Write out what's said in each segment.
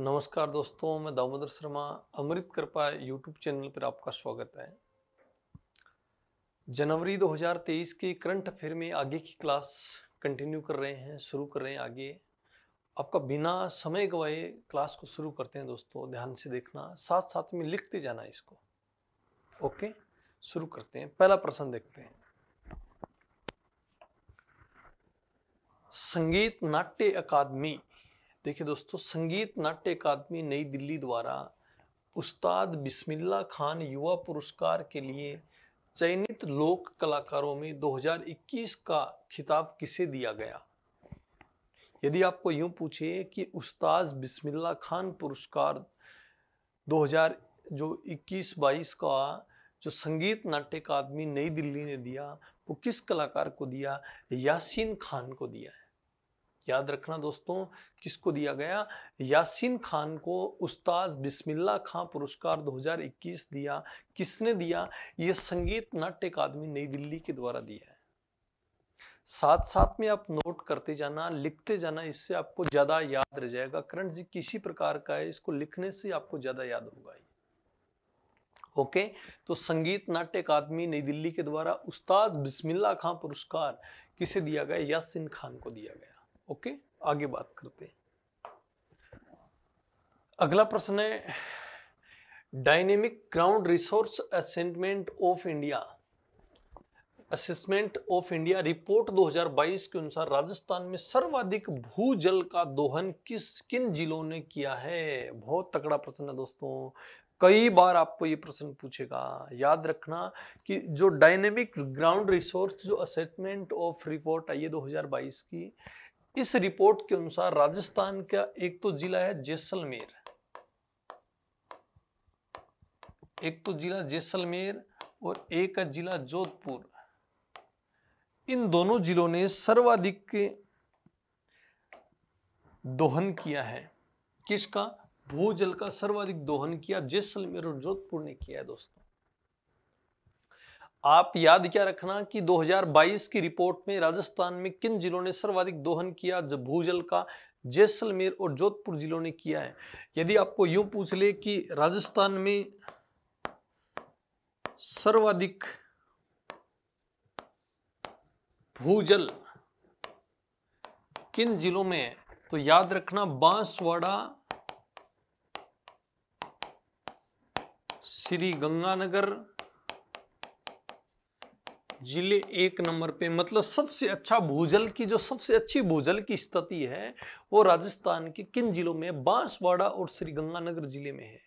नमस्कार दोस्तों मैं दामोदर शर्मा अमृत कृपा यूट्यूब चैनल पर आपका स्वागत है जनवरी 2023 के करंट अफेयर में आगे की क्लास कंटिन्यू कर रहे हैं शुरू कर रहे हैं आगे आपका बिना समय गवाए क्लास को शुरू करते हैं दोस्तों ध्यान से देखना साथ साथ में लिखते जाना इसको ओके शुरू करते हैं पहला प्रश्न देखते हैं संगीत नाट्य अकादमी देखिए दोस्तों संगीत नाट्य अकादमी नई दिल्ली द्वारा उस्ताद बिस्मिल्ला खान युवा पुरस्कार के लिए चयनित लोक कलाकारों में 2021 का खिताब किसे दिया गया यदि आपको यूं पूछे कि उस्ताद बिस्मिल्ला खान पुरस्कार 2000 जो 21-22 का जो संगीत नाट्य अकादमी नई दिल्ली ने दिया वो किस कलाकार को दिया यासीन खान को दिया है याद रखना दोस्तों किसको दिया गया यासिन खान को उस्ताद बिस्मिल्ला खां पुरस्कार 2021 दिया किसने दिया ये संगीत नाट्य अकादमी नई दिल्ली के द्वारा दिया है साथ साथ में आप नोट करते जाना लिखते जाना इससे आपको ज़्यादा याद रह जाएगा करंट जी किसी प्रकार का है इसको लिखने से आपको ज़्यादा याद होगा ओके okay, तो संगीत नाट्य अकादमी नई दिल्ली के द्वारा उस्ताद बिस्मिल्ला खां पुरस्कार किसे दिया गया यासिन खान को दिया गया ओके आगे बात करते हैं अगला प्रश्न है dynamic ground resource assessment of India assessment of India report 2022 के अनुसार राजस्थान में सर्वाधिक भूजल का दोहन किस किन जिलों ने किया है बहुत तकड़ा प्रश्न है दोस्तों कई बार आपको ये प्रश्न पूछेगा याद रखना कि जो डायनेमिक ग्राउंड रिसोर्स जो असेसमेंट ऑफ रिपोर्ट आई है 2022 की इस रिपोर्ट के अनुसार राजस्थान का एक तो जिला है जैसलमेर एक तो जिला जैसलमेर और एक है जिला जोधपुर इन दोनों जिलों ने सर्वाधिक दोहन किया है किसका भूजल का सर्वाधिक दोहन किया जैसलमेर और जोधपुर ने किया है दोस्तों आप याद क्या रखना कि 2022 की रिपोर्ट में राजस्थान में किन जिलों ने सर्वाधिक दोहन किया भूजल का जैसलमेर और जोधपुर जिलों ने किया है यदि आपको यूं पूछ ले कि राजस्थान में सर्वाधिक भूजल किन जिलों में है तो याद रखना बांसवाड़ा श्री गंगानगर जिले एक नंबर पे मतलब सबसे अच्छा भूजल की जो सबसे अच्छी भूजल की स्थिति है वो राजस्थान के किन जिलों में बांसवाड़ा और श्रीगंगानगर जिले में है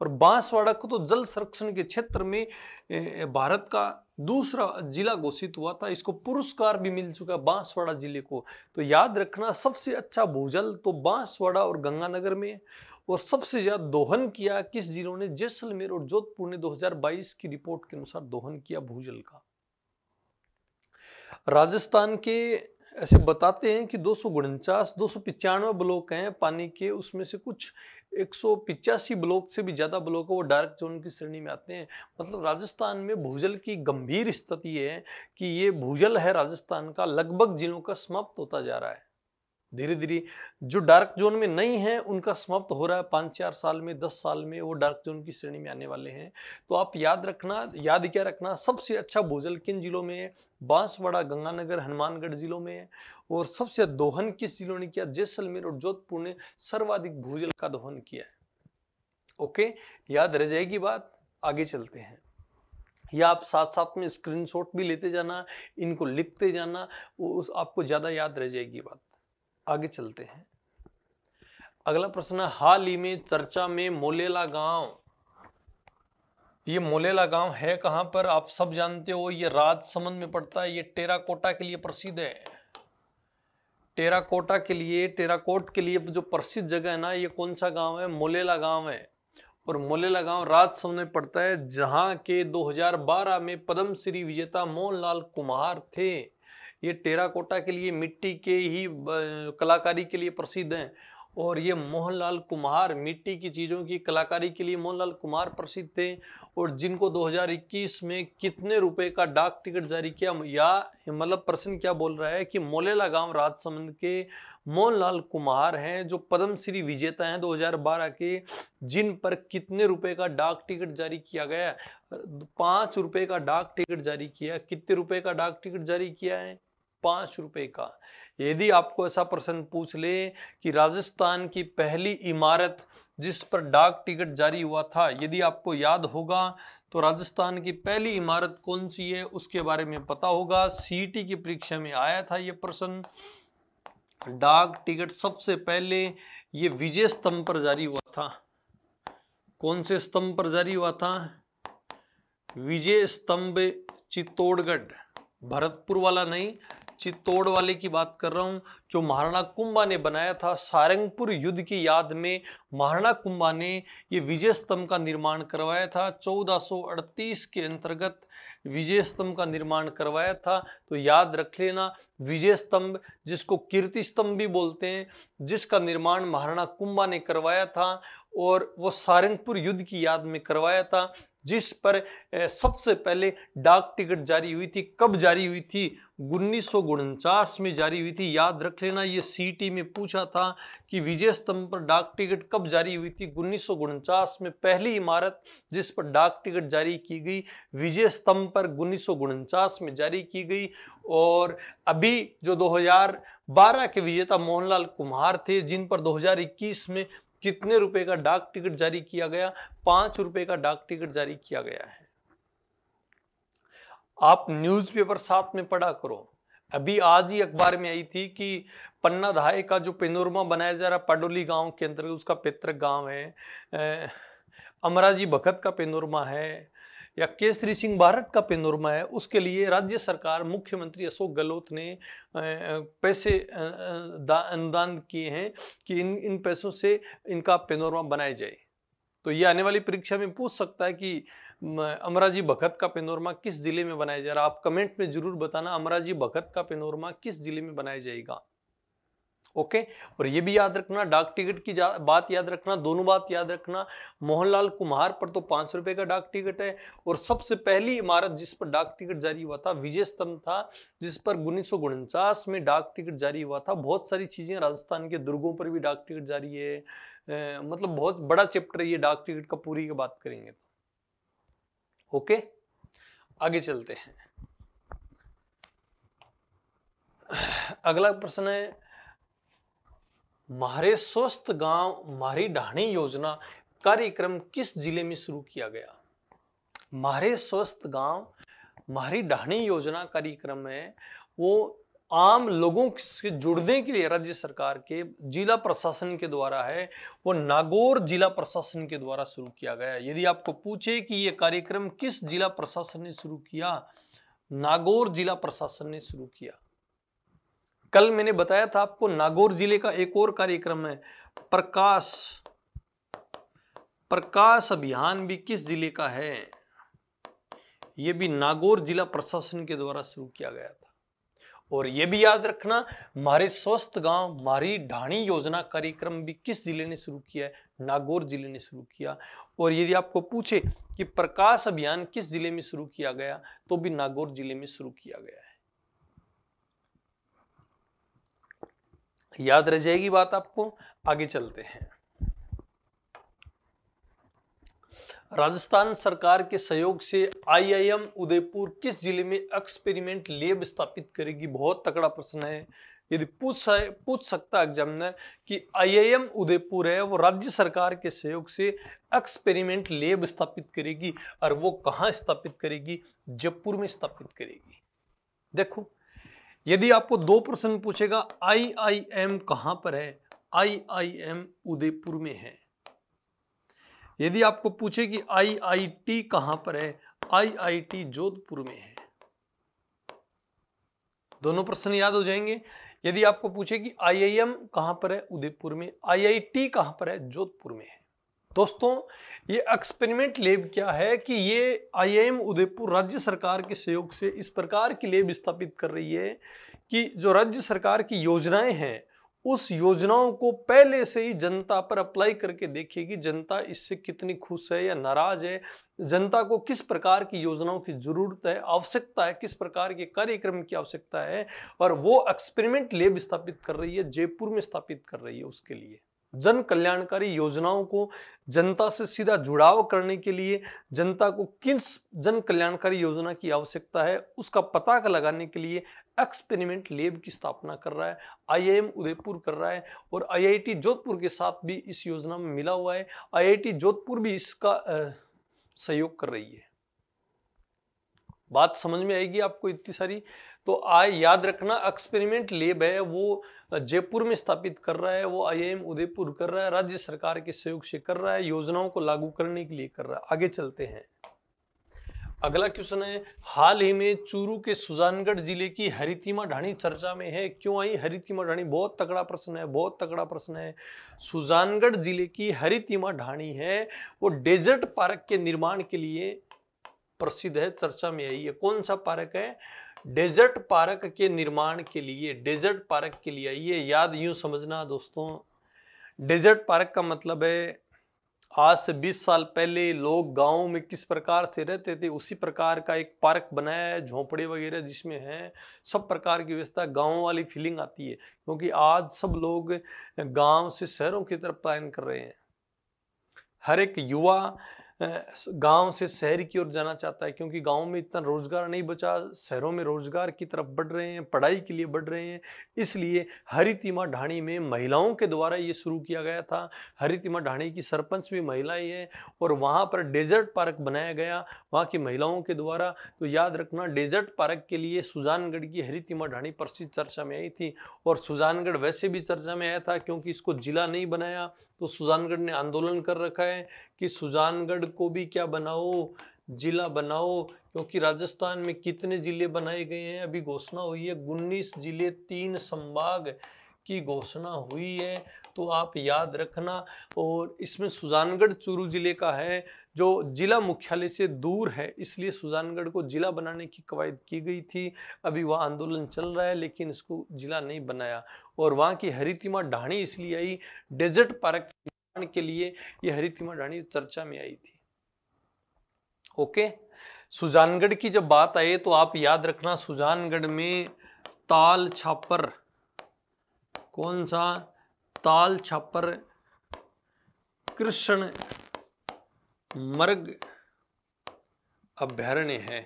और बांसवाड़ा को तो जल संरक्षण के क्षेत्र में भारत का दूसरा जिला घोषित हुआ था इसको पुरस्कार भी मिल चुका है बांसवाड़ा जिले को तो याद रखना सबसे अच्छा भूजल तो बांसवाड़ा और गंगानगर में और सबसे ज़्यादा दोहन किया किस जिलों ने जैसलमेर और जोधपुर ने 2022 की रिपोर्ट के अनुसार दोहन किया भूजल का राजस्थान के ऐसे बताते हैं कि दो सौ उनचास दो सौ पचानवे ब्लॉक हैं पानी के उसमें से कुछ एक सौ पिचासी ब्लॉक से भी ज़्यादा ब्लॉक है वो डार्क जोन की श्रेणी में आते हैं मतलब राजस्थान में भूजल की गंभीर स्थिति है कि ये भूजल है राजस्थान का लगभग जिलों का समाप्त होता जा रहा है धीरे धीरे जो डार्क जोन में नहीं है उनका समाप्त हो रहा है पाँच चार साल में दस साल में वो डार्क जोन की श्रेणी में आने वाले हैं तो आप याद रखना याद क्या रखना सबसे अच्छा भूजल किन जिलों में है बांसवाड़ा गंगानगर हनुमानगढ़ जिलों में है और सबसे दोहन किस जिलों ने किया जैसलमेर और जोधपुर ने सर्वाधिक भूजल का दोहन किया है ओके याद रह जाएगी बात आगे चलते हैं या आप साथ साथ में स्क्रीनशॉट भी लेते जाना इनको लिखते जाना वो उस आपको ज़्यादा याद रह जाएगी बात आगे चलते हैं अगला प्रश्न हाल ही में चर्चा में मोलेला गांव ये मोलेला गांव है कहां पर आप सब जानते हो ये राजसमंद में पड़ता है ये टेराकोटा के लिए प्रसिद्ध है टेराकोटा के लिए टेराकोट के लिए जो प्रसिद्ध जगह है ना ये कौन सा गांव है मोलेला गांव है और मोलेला गांव राजसमंद में पड़ता है जहां के 2012 में पद्मश्री विजेता मोहनलाल कुमार थे ये टेराकोटा के लिए मिट्टी के ही कलाकारी के लिए प्रसिद्ध हैं और ये मोहनलाल कुमार मिट्टी की चीज़ों की कलाकारी के लिए मोहनलाल कुमार प्रसिद्ध थे और जिनको 2021 में कितने रुपए का डाक टिकट जारी किया या मतलब प्रश्न क्या बोल रहा है कि मोलेला गांव राजसमंद के मोहनलाल कुमार हैं जो पद्मश्री विजेता हैं 2012 के जिन पर कितने रुपए का डाक टिकट जारी किया गया पाँच रुपये का डाक टिकट जारी किया कितने रुपये का डाक टिकट जारी किया है पाँच रुपये का यदि आपको ऐसा प्रश्न पूछ ले कि राजस्थान की पहली इमारत जिस पर डाक टिकट जारी हुआ था यदि आपको याद होगा तो राजस्थान की पहली इमारत कौन सी है उसके बारे में पता होगा सीईटी की परीक्षा में आया था ये प्रश्न डाक टिकट सबसे पहले ये विजय स्तंभ पर जारी हुआ था कौन से स्तंभ पर जारी हुआ था विजय स्तंभ चित्तौड़गढ़ भरतपुर वाला नहीं चित्तौड़ वाले की बात कर रहा हूँ जो महाराणा कुंभा ने बनाया था सारंगपुर युद्ध की याद में महाराणा कुंभा ने ये विजय स्तंभ का निर्माण करवाया था 1438 के अंतर्गत विजय स्तंभ का निर्माण करवाया था तो याद रख लेना विजय स्तंभ जिसको कीर्ति स्तंभ भी बोलते हैं जिसका निर्माण महाराणा कुंभा ने करवाया था और वो सारंगपुर युद्ध की याद में करवाया था जिस पर सबसे पहले डाक टिकट जारी हुई थी कब जारी हुई थी उन्नीस में जारी हुई थी याद रख लेना ये सीटी में पूछा था कि विजय स्तंभ पर डाक टिकट कब जारी हुई थी उन्नीस में पहली इमारत जिस पर डाक टिकट जारी की गई विजय स्तंभ पर उन्नीस में जारी की गई और अभी जो 2012 के विजेता मोहनलाल कुमार थे जिन पर 2021 में कितने रुपए का डाक टिकट जारी किया गया पांच रुपए का डाक टिकट जारी किया गया है आप न्यूज़पेपर साथ में पढ़ा करो अभी आज ही अखबार में आई थी कि पन्ना धाय का जो पेनोरमा बनाया जा रहा पाडोली गांव के अंतर्गत उसका पैतृक गांव है अमराजी भगत का पेनोरमा है या केसरी सिंह भारत का पेनोरमा है उसके लिए राज्य सरकार मुख्यमंत्री अशोक गहलोत ने पैसे अनुदान किए हैं कि इन इन पैसों से इनका पेनोरमा बनाया जाए तो ये आने वाली परीक्षा में पूछ सकता है कि अमराजी भगत का पेनोरमा किस जिले में बनाया जा रहा है आप कमेंट में जरूर बताना अमराजी भगत का पेनोरमा किस जिले में बनाया जाएगा ओके और ये भी याद रखना डाक टिकट की बात याद रखना दोनों बात याद रखना मोहनलाल कुमार पर तो पाँच रुपए का डाक टिकट है और सबसे पहली इमारत जिस पर डाक टिकट जारी हुआ था विजय स्तंभ था जिस पर उन्नीस में डाक टिकट जारी हुआ था बहुत सारी चीज़ें राजस्थान के दुर्गों पर भी डाक टिकट जारी है मतलब बहुत बड़ा चैप्टर ये डाक टिकट का पूरी की बात करेंगे तो ओके आगे चलते हैं अगला प्रश्न है महारे स्वस्थ गांव महारी ढाणी योजना कार्यक्रम किस जिले में शुरू किया गया महारे स्वस्थ गांव महारी ढाणी योजना कार्यक्रम है वो आम लोगों से जुड़ने के लिए राज्य सरकार के जिला प्रशासन के द्वारा है वो नागौर जिला प्रशासन के द्वारा शुरू किया गया यदि आपको पूछे कि ये कार्यक्रम किस जिला प्रशासन ने शुरू किया नागौर जिला प्रशासन ने शुरू किया कल मैंने बताया था आपको नागौर जिले का एक और कार्यक्रम है प्रकाश प्रकाश अभियान भी किस जिले का है यह भी नागौर जिला प्रशासन के द्वारा शुरू किया गया था और यह भी याद रखना मारे स्वस्थ गांव मारी ढाणी योजना कार्यक्रम भी किस जिले ने शुरू किया है नागौर जिले ने शुरू किया और यदि आपको पूछे कि प्रकाश अभियान किस जिले में शुरू किया गया तो भी नागौर जिले में शुरू किया गया याद रह जाएगी बात आपको आगे चलते हैं राजस्थान सरकार के सहयोग से आईआईएम उदयपुर किस जिले में एक्सपेरिमेंट लेब स्थापित करेगी बहुत तकड़ा प्रश्न है यदि पूछ पूछ सकता एग्जामिनर कि आईआईएम उदयपुर है वो राज्य सरकार के सहयोग से एक्सपेरिमेंट लेब स्थापित करेगी और वो कहाँ स्थापित करेगी जयपुर में स्थापित करेगी देखो यदि आपको दो प्रश्न पूछेगा आई आई एम कहां पर है आई आई एम उदयपुर में है यदि आपको पूछे कि आई आई टी कहां पर है आई आई टी जोधपुर में है दोनों प्रश्न याद हो जाएंगे यदि आपको पूछे कि आई आई एम कहां पर है उदयपुर में आई आई टी कहां पर है जोधपुर में है दोस्तों ये एक्सपेरिमेंट लेब क्या है कि ये एम उदयपुर राज्य सरकार के सहयोग से इस प्रकार की लेब स्थापित कर रही है कि जो राज्य सरकार की योजनाएं हैं उस योजनाओं को पहले से ही जनता पर अप्लाई करके देखेगी जनता इससे कितनी खुश है या नाराज है जनता को किस प्रकार की योजनाओं की जरूरत है आवश्यकता है किस प्रकार के कार्यक्रम की आवश्यकता है और वो एक्सपेरिमेंट लेब स्थापित कर रही है जयपुर में स्थापित कर रही है उसके लिए जन कल्याणकारी योजनाओं को जनता से सीधा जुड़ाव करने के लिए जनता को किन जन कल्याणकारी योजना की आवश्यकता है उसका पता लगाने के लिए एक्सपेरिमेंट लेब की स्थापना कर रहा है आईआईएम उदयपुर कर रहा है और आईआईटी जोधपुर के साथ भी इस योजना में मिला हुआ है आईआईटी जोधपुर भी इसका सहयोग कर रही है बात समझ में आएगी आपको इतनी सारी तो आ याद रखना एक्सपेरिमेंट लेब है वो जयपुर में स्थापित कर रहा है वो आईएम उदयपुर कर रहा है राज्य सरकार के सहयोग से कर रहा है योजनाओं को लागू करने के लिए कर रहा है आगे चलते हैं अगला क्वेश्चन है हाल ही में चूरू के सुजानगढ़ जिले की हरितिमा ढाणी चर्चा में है क्यों आई हरितिमा ढाणी बहुत तगड़ा प्रश्न है बहुत तगड़ा प्रश्न है सुजानगढ़ जिले की हरितिमा ढाणी है वो डेजर्ट पार्क के निर्माण के लिए प्रसिद्ध है चर्चा में आई है कौन सा पार्क है डेजर्ट पार्क के निर्माण के लिए डेजर्ट पार्क के लिए ये याद यूँ समझना दोस्तों डेजर्ट पार्क का मतलब है आज से 20 साल पहले लोग गाँव में किस प्रकार से रहते थे उसी प्रकार का एक पार्क बनाया है झोंपड़े वगैरह जिसमें हैं सब प्रकार की व्यवस्था गाँव वाली फीलिंग आती है क्योंकि आज सब लोग गाँव से शहरों की तरफ पलायन कर रहे हैं हर एक युवा गांव से शहर की ओर जाना चाहता है क्योंकि गांव में इतना रोजगार नहीं बचा शहरों में रोजगार की तरफ बढ़ रहे हैं पढ़ाई के लिए बढ़ रहे हैं इसलिए हरितिमा ढाणी में महिलाओं के द्वारा ये शुरू किया गया था हरितिमा ढाणी की सरपंच भी महिलाएं हैं और वहाँ पर डेजर्ट पार्क बनाया गया वहाँ की महिलाओं के द्वारा तो याद रखना डेजर्ट पार्क के लिए सुजानगढ़ की हरितिमा ढाणी प्रसिद्ध चर्चा में आई थी और सुजानगढ़ वैसे भी चर्चा में आया था क्योंकि इसको जिला नहीं बनाया तो सुजानगढ़ ने आंदोलन कर रखा है कि सुजानगढ़ को भी क्या बनाओ जिला बनाओ क्योंकि राजस्थान में कितने जिले बनाए गए हैं अभी घोषणा हुई है उन्नीस जिले तीन संभाग की घोषणा हुई है तो आप याद रखना और इसमें सुजानगढ़ चूरू ज़िले का है जो जिला मुख्यालय से दूर है इसलिए सुजानगढ़ को जिला बनाने की कवायद की गई थी अभी वह आंदोलन चल रहा है लेकिन इसको जिला नहीं बनाया और वहाँ की हरितिमा ढाणी इसलिए आई डेजर्ट पार्क निर्माण के लिए ये हरितिमा ढाणी चर्चा में आई थी ओके सुजानगढ़ की जब बात आए तो आप याद रखना सुजानगढ़ में ताल छापर कौन सा ताल छापर कृष्ण मर्ग अभ्यारण्य है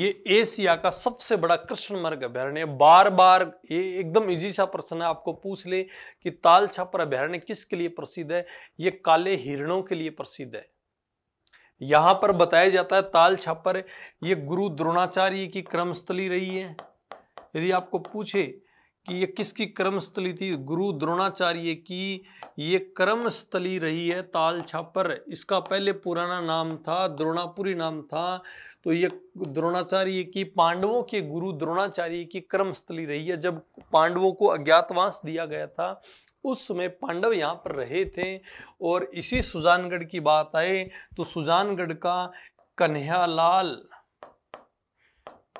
ये एशिया का सबसे बड़ा कृष्ण मर्ग अभ्यारण्य बार बार ये एकदम इजी सा प्रश्न है आपको पूछ ले कि ताल छापर अभ्यारण्य किसके लिए प्रसिद्ध है ये काले हिरणों के लिए प्रसिद्ध है यहां पर बताया जाता है ताल छापर ये गुरु द्रोणाचार्य की क्रमस्थली रही है यदि आपको पूछे कि ये किसकी कर्मस्थली थी गुरु द्रोणाचार्य की ये कर्मस्थली रही है ताल छापर इसका पहले पुराना नाम था द्रोणापुरी नाम था तो ये द्रोणाचार्य की पांडवों के गुरु द्रोणाचार्य की कर्मस्थली रही है जब पांडवों को अज्ञातवास दिया गया था उस समय पांडव यहाँ पर रहे थे और इसी सुजानगढ़ की बात आए तो सुजानगढ़ का कन्हैयालाल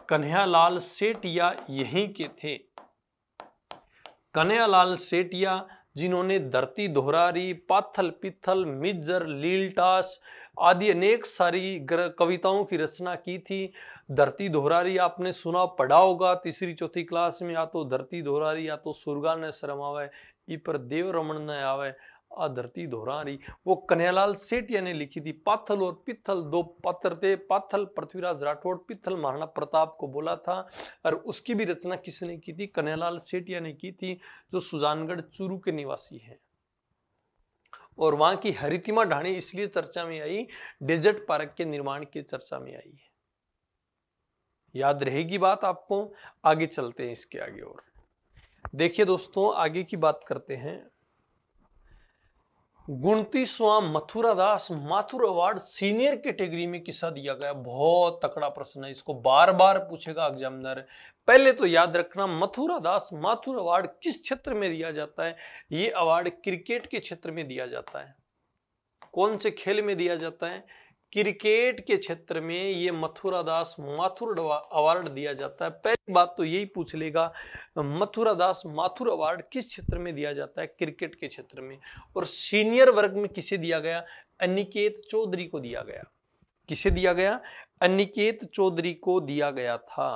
कन्हैयालाल सेठ या यहीं के थे कन्यालाल सेठिया जिन्होंने धरती दोहरारी पाथल पिथल मिज्जर लीलटास आदि अनेक सारी कविताओं की रचना की थी धरती दोहरारी आपने सुना पढ़ा होगा तीसरी चौथी क्लास में या तो धरती दोहरारी या तो सुरगा ने शरमावे ई पर देव रमण ने आवे आ धरती दोहरा रही वो कन्यालाल सेठिया ने लिखी थी पाथल और पिथल दो पत्र थे पाथल पृथ्वीराज राठौड़ पिथल महाराणा प्रताप को बोला था और उसकी भी रचना किसने की थी कन्यालाल सेठिया ने की थी जो सुजानगढ़ चूरू के निवासी हैं और वहां की हरितिमा ढाणी इसलिए चर्चा में आई डेजर्ट पार्क के निर्माण की चर्चा में आई है याद रहेगी बात आपको आगे चलते हैं इसके आगे और देखिए दोस्तों आगे की बात करते हैं गुणतीसवा Mathura Das Mathur award senior category में किसा दिया गया बहुत तकड़ा प्रश्न है इसको बार बार पूछेगा एग्जामिनर पहले तो याद रखना मथुरा दास माथुर अवार्ड किस क्षेत्र में दिया जाता है ये अवार्ड क्रिकेट के क्षेत्र में दिया जाता है कौन से खेल में दिया जाता है क्रिकेट के क्षेत्र में ये मथुरा दास माथुर अवार्ड दिया जाता है पहली बात तो यही पूछ लेगा मथुरा दास माथुर अवार्ड किस क्षेत्र में दिया जाता है क्रिकेट के क्षेत्र में और सीनियर वर्ग में किसे दिया गया अनिकेत चौधरी को दिया गया किसे दिया गया अनिकेत चौधरी को दिया गया था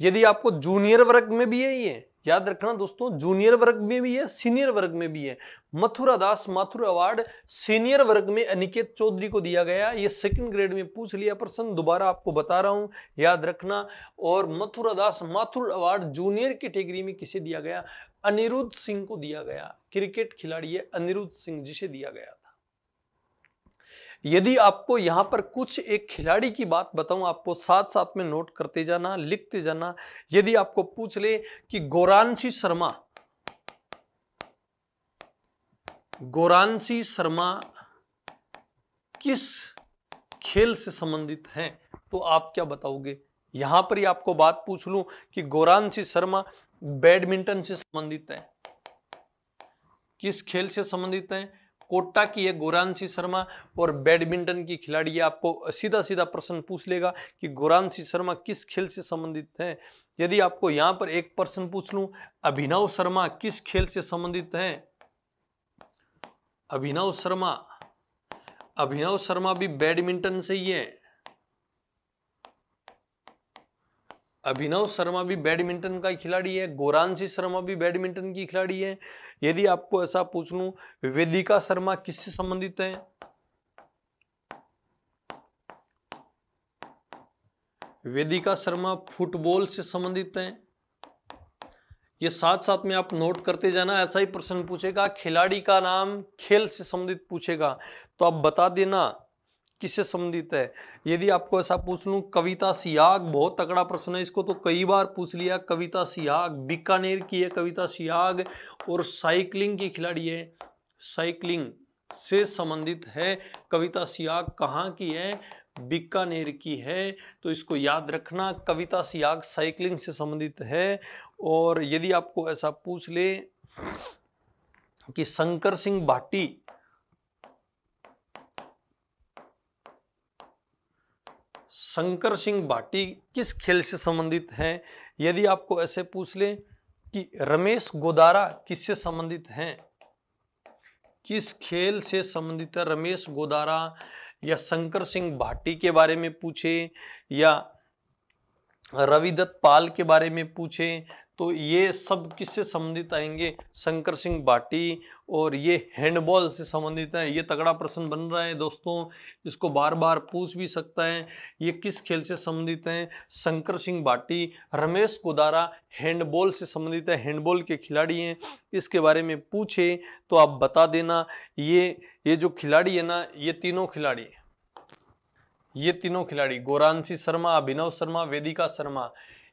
यदि आपको जूनियर वर्ग में भी है ये याद रखना दोस्तों जूनियर वर्ग में भी है सीनियर वर्ग में भी है मथुरा दास माथुर अवार्ड सीनियर वर्ग में अनिकेत चौधरी को दिया गया ये सेकंड ग्रेड में पूछ लिया प्रश्न दोबारा आपको बता रहा हूं याद रखना और Mathura Das Mathur award junior category में किसे दिया गया अनिरुद्ध सिंह को दिया गया क्रिकेट खिलाड़ी है अनिरुद्ध सिंह जिसे दिया गया यदि आपको यहाँ पर कुछ एक खिलाड़ी की बात बताऊं आपको साथ साथ में नोट करते जाना लिखते जाना यदि आपको पूछ ले कि गोरांशी शर्मा गोरांशी शर्मा किस खेल से संबंधित हैं तो आप क्या बताओगे यहां पर ही आपको बात पूछ लूं कि गोरांशी शर्मा बैडमिंटन से संबंधित है किस खेल से संबंधित है कोटा की है गोरांशी शर्मा और बैडमिंटन की खिलाड़ी है आपको सीधा सीधा प्रश्न पूछ लेगा कि गोरांशी शर्मा किस खेल से संबंधित हैं यदि आपको यहाँ पर एक प्रश्न पूछ लूँ अभिनव शर्मा किस खेल से संबंधित हैं अभिनव शर्मा अभिनव शर्मा भी बैडमिंटन से ही है अभिनव शर्मा भी बैडमिंटन का खिलाड़ी है गोरांशी शर्मा भी बैडमिंटन की खिलाड़ी है यदि आपको ऐसा पूछ लू वेदिका शर्मा किससे संबंधित है वेदिका शर्मा फुटबॉल से संबंधित है ये साथ साथ में आप नोट करते जाना ऐसा ही प्रश्न पूछेगा खिलाड़ी का नाम खेल से संबंधित पूछेगा तो आप बता देना किससे संबंधित है यदि आपको ऐसा पूछ लूँ कविता सियाग बहुत तगड़ा प्रश्न है इसको तो कई बार पूछ लिया कविता सियाग बीकानेर की है कविता सियाग और साइकिलिंग की खिलाड़ी है साइकिलिंग से संबंधित है कविता सियाग कहाँ की है बीकानेर की है तो इसको याद रखना कविता सियाग साइकिलिंग से संबंधित है और यदि आपको ऐसा पूछ ले कि शंकर सिंह भाटी शंकर सिंह भाटी किस खेल से संबंधित हैं यदि आपको ऐसे पूछ लें कि रमेश गोदारा किससे संबंधित हैं किस खेल से संबंधित है रमेश गोदारा या शंकर सिंह भाटी के बारे में पूछे या रविदत्त पाल के बारे में पूछे तो ये सब किससे संबंधित आएंगे शंकर सिंह बाटी और ये हैंडबॉल से संबंधित है ये तगड़ा प्रश्न बन रहा है दोस्तों इसको बार बार पूछ भी सकता है ये किस खेल से संबंधित हैं शंकर सिंह बाटी रमेश कोदारा हैंडबॉल से संबंधित है हैंडबॉल के खिलाड़ी हैं इसके बारे में पूछे तो आप बता देना ये ये जो खिलाड़ी है ना ये तीनों खिलाड़ी ये तीनों खिलाड़ी गोरांशी शर्मा अभिनव शर्मा वेदिका शर्मा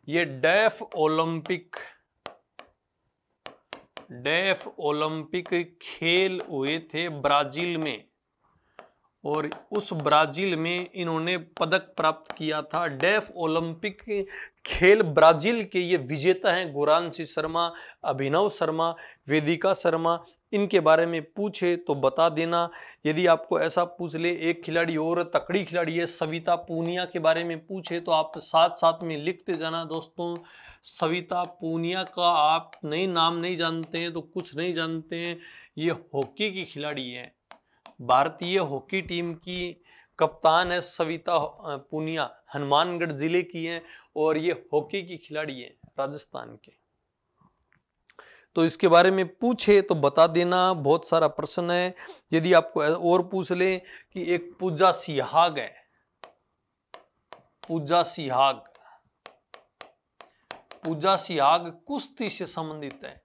ये डेफ ओलंपिक डेफ ओलंपिक खेल हुए थे ब्राजील में और उस ब्राजील में इन्होंने पदक प्राप्त किया था डेफ ओलंपिक खेल ब्राजील के ये विजेता हैं गुरांशी शर्मा अभिनव शर्मा वेदिका शर्मा इनके बारे में पूछे तो बता देना यदि आपको ऐसा पूछ ले एक खिलाड़ी और तकड़ी खिलाड़ी है सविता पूनिया के बारे में पूछे तो आप साथ साथ में लिखते जाना दोस्तों सविता पूनिया का आप नहीं नाम नहीं जानते हैं तो कुछ नहीं जानते हैं ये हॉकी की खिलाड़ी है भारतीय हॉकी टीम की कप्तान है सविता पूनिया हनुमानगढ़ ज़िले की है और ये हॉकी की खिलाड़ी है राजस्थान के तो इसके बारे में पूछे तो बता देना बहुत सारा प्रश्न है यदि आपको और पूछ ले कि एक पूजा सिहाग है पूजा सिहाग पूजा सिहाग कुश्ती से संबंधित है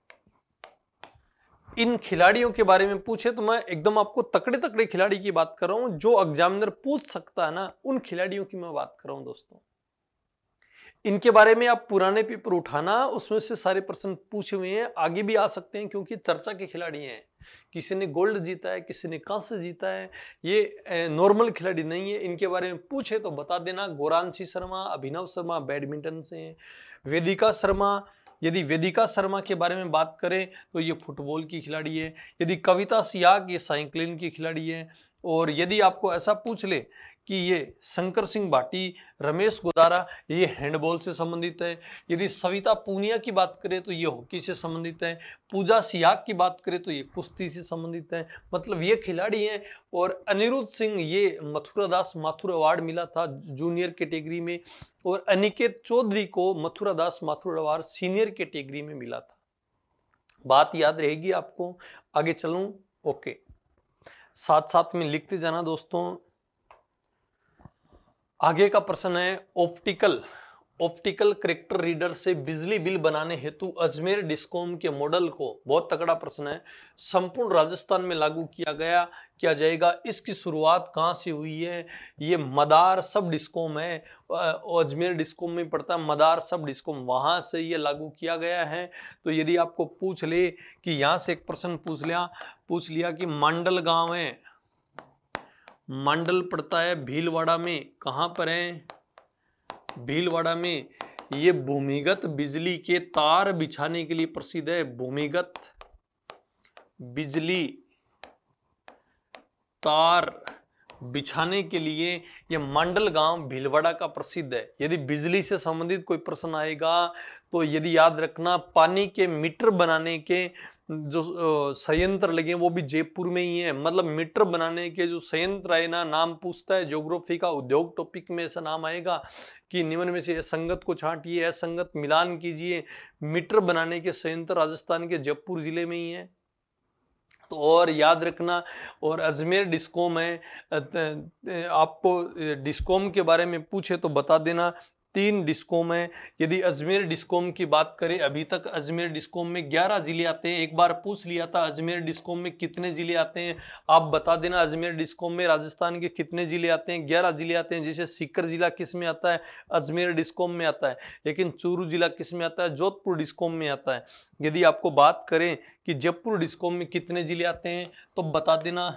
इन खिलाड़ियों के बारे में पूछे तो मैं एकदम आपको तकड़े तकड़े खिलाड़ी की बात कर रहा हूं जो एग्जामिनर पूछ सकता है ना उन खिलाड़ियों की मैं बात कर रहा हूं दोस्तों इनके बारे में आप पुराने पेपर उठाना उसमें से सारे प्रश्न पूछे हुए हैं आगे भी आ सकते हैं क्योंकि चर्चा के खिलाड़ी हैं किसी ने गोल्ड जीता है किसी ने कांस्य जीता है ये नॉर्मल खिलाड़ी नहीं है इनके बारे में पूछे तो बता देना गोरांशी शर्मा अभिनव शर्मा बैडमिंटन से हैं वेदिका शर्मा यदि वेदिका शर्मा के बारे में बात करें तो ये फुटबॉल की खिलाड़ी है यदि कविता सियाग ये साइकिलिंग की खिलाड़ी है और यदि आपको ऐसा पूछ ले कि ये शंकर सिंह भाटी रमेश गोदारा ये हैंडबॉल से संबंधित है यदि सविता पूनिया की बात करें तो ये हॉकी से संबंधित है पूजा सियाग की बात करें तो ये कुश्ती से संबंधित है मतलब ये खिलाड़ी हैं और अनिरुद्ध सिंह ये मथुरा दास माथुर अवार्ड मिला था जूनियर कैटेगरी में और अनिकेत चौधरी को Mathura Das Mathur award senior category में मिला था बात याद रहेगी आपको आगे चलूँ ओके साथ साथ में लिखते जाना दोस्तों आगे का प्रश्न है ऑप्टिकल ऑप्टिकल करेक्टर रीडर से बिजली बिल बनाने हेतु अजमेर डिस्कॉम के मॉडल को बहुत तगड़ा प्रश्न है संपूर्ण राजस्थान में लागू किया गया किया जाएगा इसकी शुरुआत कहाँ से हुई है ये मदार सब डिस्कॉम है अजमेर डिस्कॉम में पड़ता है मदार सब डिस्कॉम वहाँ से ये लागू किया गया है तो यदि आपको पूछ ले कि यहाँ से एक प्रश्न पूछ लिया पूछ लिया कि मंडल गाँव है मंडल पड़ता है भीलवाड़ा में कहाँ पर है भीलवाड़ा में ये भूमिगत बिजली के तार बिछाने के लिए प्रसिद्ध है भूमिगत बिजली तार बिछाने के लिए यह मंडल गांव भीलवाड़ा का प्रसिद्ध है यदि बिजली से संबंधित कोई प्रश्न आएगा तो यदि याद रखना पानी के मीटर बनाने के जो संयंत्र लगे हैं वो भी जयपुर में ही है मतलब मीटर बनाने के जो संयंत्र है ना नाम पूछता है ज्योग्राफी का उद्योग टॉपिक में ऐसा नाम आएगा कि निम्न में से संगत को छांटिए असंगत मिलान कीजिए मीटर बनाने के संयंत्र राजस्थान के जयपुर जिले में ही है तो और याद रखना और अजमेर डिस्कॉम है आपको डिस्कॉम के बारे में पूछे तो बता देना तीन डिस्कोम हैं यदि अजमेर डिस्कोम की बात करें अभी तक अजमेर डिस्कोम में ग्यारह जिले आते हैं एक बार पूछ लिया था अजमेर डिस्कोम में कितने जिले आते हैं आप बता देना अजमेर डिस्कोम में राजस्थान के कितने जिले आते हैं ग्यारह जिले आते हैं जिसे सीकर जिला किस में आता है अजमेर डिस्कोम में आता है लेकिन चूरू जिला किस में आता है जोधपुर डिस्कोम में आता है यदि आपको बात करें कि जयपुर डिस्कोम में कितने जिले आते हैं तो बता देना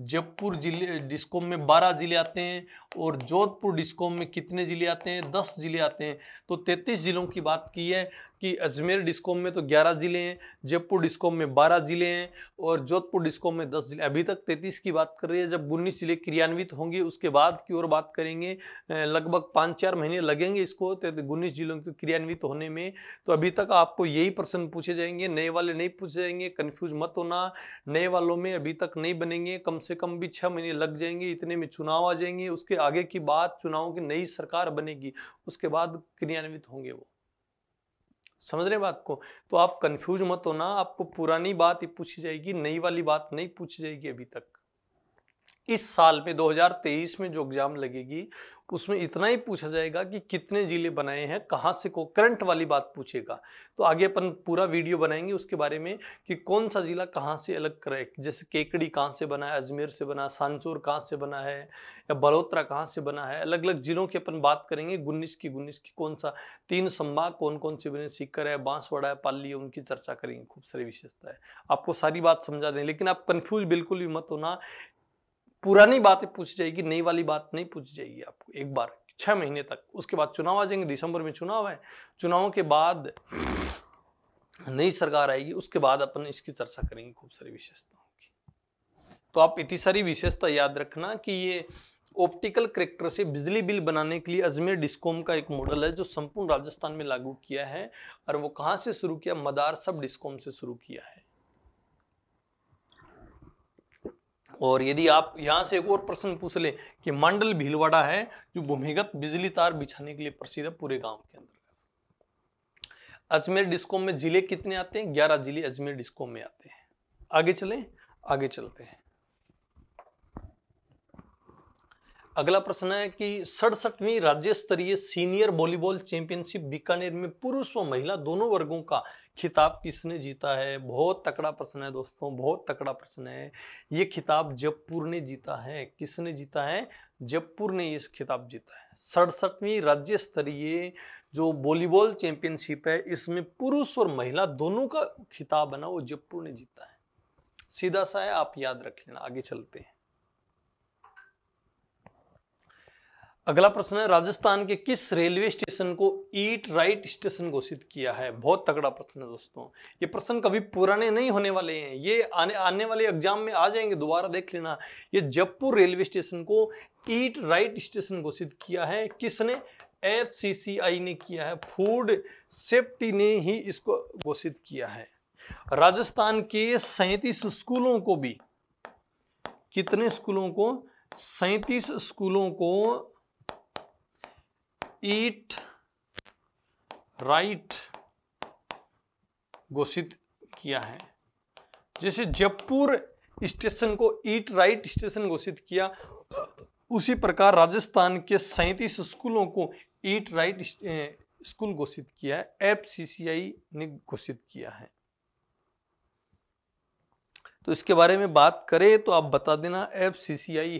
जयपुर जिले डिस्कॉम में बारह जिले आते हैं और जोधपुर डिस्कॉम में कितने जिले आते हैं दस जिले आते हैं तो तैंतीस जिलों की बात की है कि अजमेर डिस्कॉम में तो 11 ज़िले हैं जयपुर डिस्कॉम में 12 ज़िले हैं और जोधपुर डिस्कॉम में 10 ज़िले अभी तक 33 की बात कर रही है जब उन्नीस ज़िले क्रियान्वित होंगे उसके बाद की ओर बात करेंगे लगभग पाँच चार महीने लगेंगे इसको तो उन्नीस जिलों के क्रियान्वित होने में तो अभी तक आपको यही प्रश्न पूछे जाएंगे नए वाले नहीं पूछे जाएंगे कन्फ्यूज मत होना नए वालों में अभी तक नहीं बनेंगे कम से कम भी छः महीने लग जाएंगे इतने में चुनाव आ जाएंगे उसके आगे की बात चुनाव की नई सरकार बनेगी उसके बाद क्रियान्वित होंगे वो समझ रहे हैं बात को तो आप कंफ्यूज मत होना आपको पुरानी बात ही पूछी जाएगी नई वाली बात नहीं पूछी जाएगी अभी तक इस साल में 2023 में जो एग्जाम लगेगी उसमें इतना ही पूछा जाएगा कि कितने जिले बनाए हैं कहाँ से को करंट वाली बात पूछेगा तो आगे अपन पूरा वीडियो बनाएंगे उसके बारे में कि कौन सा जिला कहाँ से अलग करे जैसे केकड़ी कहाँ से बना है अजमेर से बना सांचोर कहाँ से बना है या बलोत्रा कहाँ से बना है अलग अलग जिलों की अपन बात करेंगे गुन्नीस की गुन्नीस की कौन सा तीन संभाग कौन कौन से बने सीकर है बांसवाड़ा है पाली है उनकी चर्चा करेंगे खूब सारी विशेषता है आपको सारी बात समझा दें लेकिन आप कन्फ्यूज बिल्कुल भी मत होना पुरानी बातें पूछ जाएगी नई वाली बात नहीं पूछ जाएगी आपको एक बार छह महीने तक उसके बाद चुनाव आ जाएंगे दिसंबर में चुनाव है चुनावों के बाद नई सरकार आएगी उसके बाद अपन इसकी चर्चा करेंगे खूब सारी विशेषताओं की तो आप इतनी सारी विशेषता याद रखना कि ये ऑप्टिकल करेक्टर से बिजली बिल बनाने के लिए अजमेर डिस्कॉम का एक मॉडल है जो संपूर्ण राजस्थान में लागू किया है और वो कहाँ से शुरू किया मदार सब डिस्कॉम से शुरू किया है और यदि आप यहाँ से एक और प्रश्न पूछ लें कि मंडल भीलवाड़ा है जो भूमिगत बिजली तार बिछाने के लिए प्रसिद्ध है पूरे गांव के अंदर अजमेर डिस्कोम में जिले कितने आते हैं ग्यारह जिले अजमेर डिस्कोम में आते हैं आगे चलें आगे चलते हैं अगला प्रश्न है कि सड़सठवीं राज्य स्तरीय सीनियर वॉलीबॉल चैंपियनशिप बीकानेर में पुरुष व महिला दोनों वर्गों का खिताब किसने जीता है बहुत तकड़ा प्रश्न है दोस्तों बहुत तकड़ा प्रश्न है ये खिताब जयपुर ने जीता है किसने जीता है जयपुर ने इस खिताब जीता है सड़सठवीं राज्य स्तरीय जो वॉलीबॉल चैंपियनशिप है इसमें पुरुष और महिला दोनों का खिताब है ना वो जयपुर ने जीता है सीधा सा है आप याद रख लेना आगे चलते हैं अगला प्रश्न है राजस्थान के किस रेलवे स्टेशन को ईट राइट स्टेशन घोषित किया है बहुत तगड़ा प्रश्न है दोस्तों ये प्रश्न कभी पुराने नहीं होने वाले हैं ये आने आने वाले एग्जाम में आ जाएंगे दोबारा देख लेना ये जयपुर रेलवे स्टेशन को ईट राइट स्टेशन घोषित किया है किसने एफ ने किया है फूड सेफ्टी ने ही इसको घोषित किया है राजस्थान के सैतीस स्कूलों को भी कितने स्कूलों को सैतीस स्कूलों को ईट राइट घोषित किया है जैसे जयपुर स्टेशन को ईट राइट स्टेशन घोषित किया उसी प्रकार राजस्थान के सैंतीस स्कूलों को ईट राइट स्कूल घोषित किया है एफ ने घोषित किया है तो इसके बारे में बात करें तो आप बता देना एफ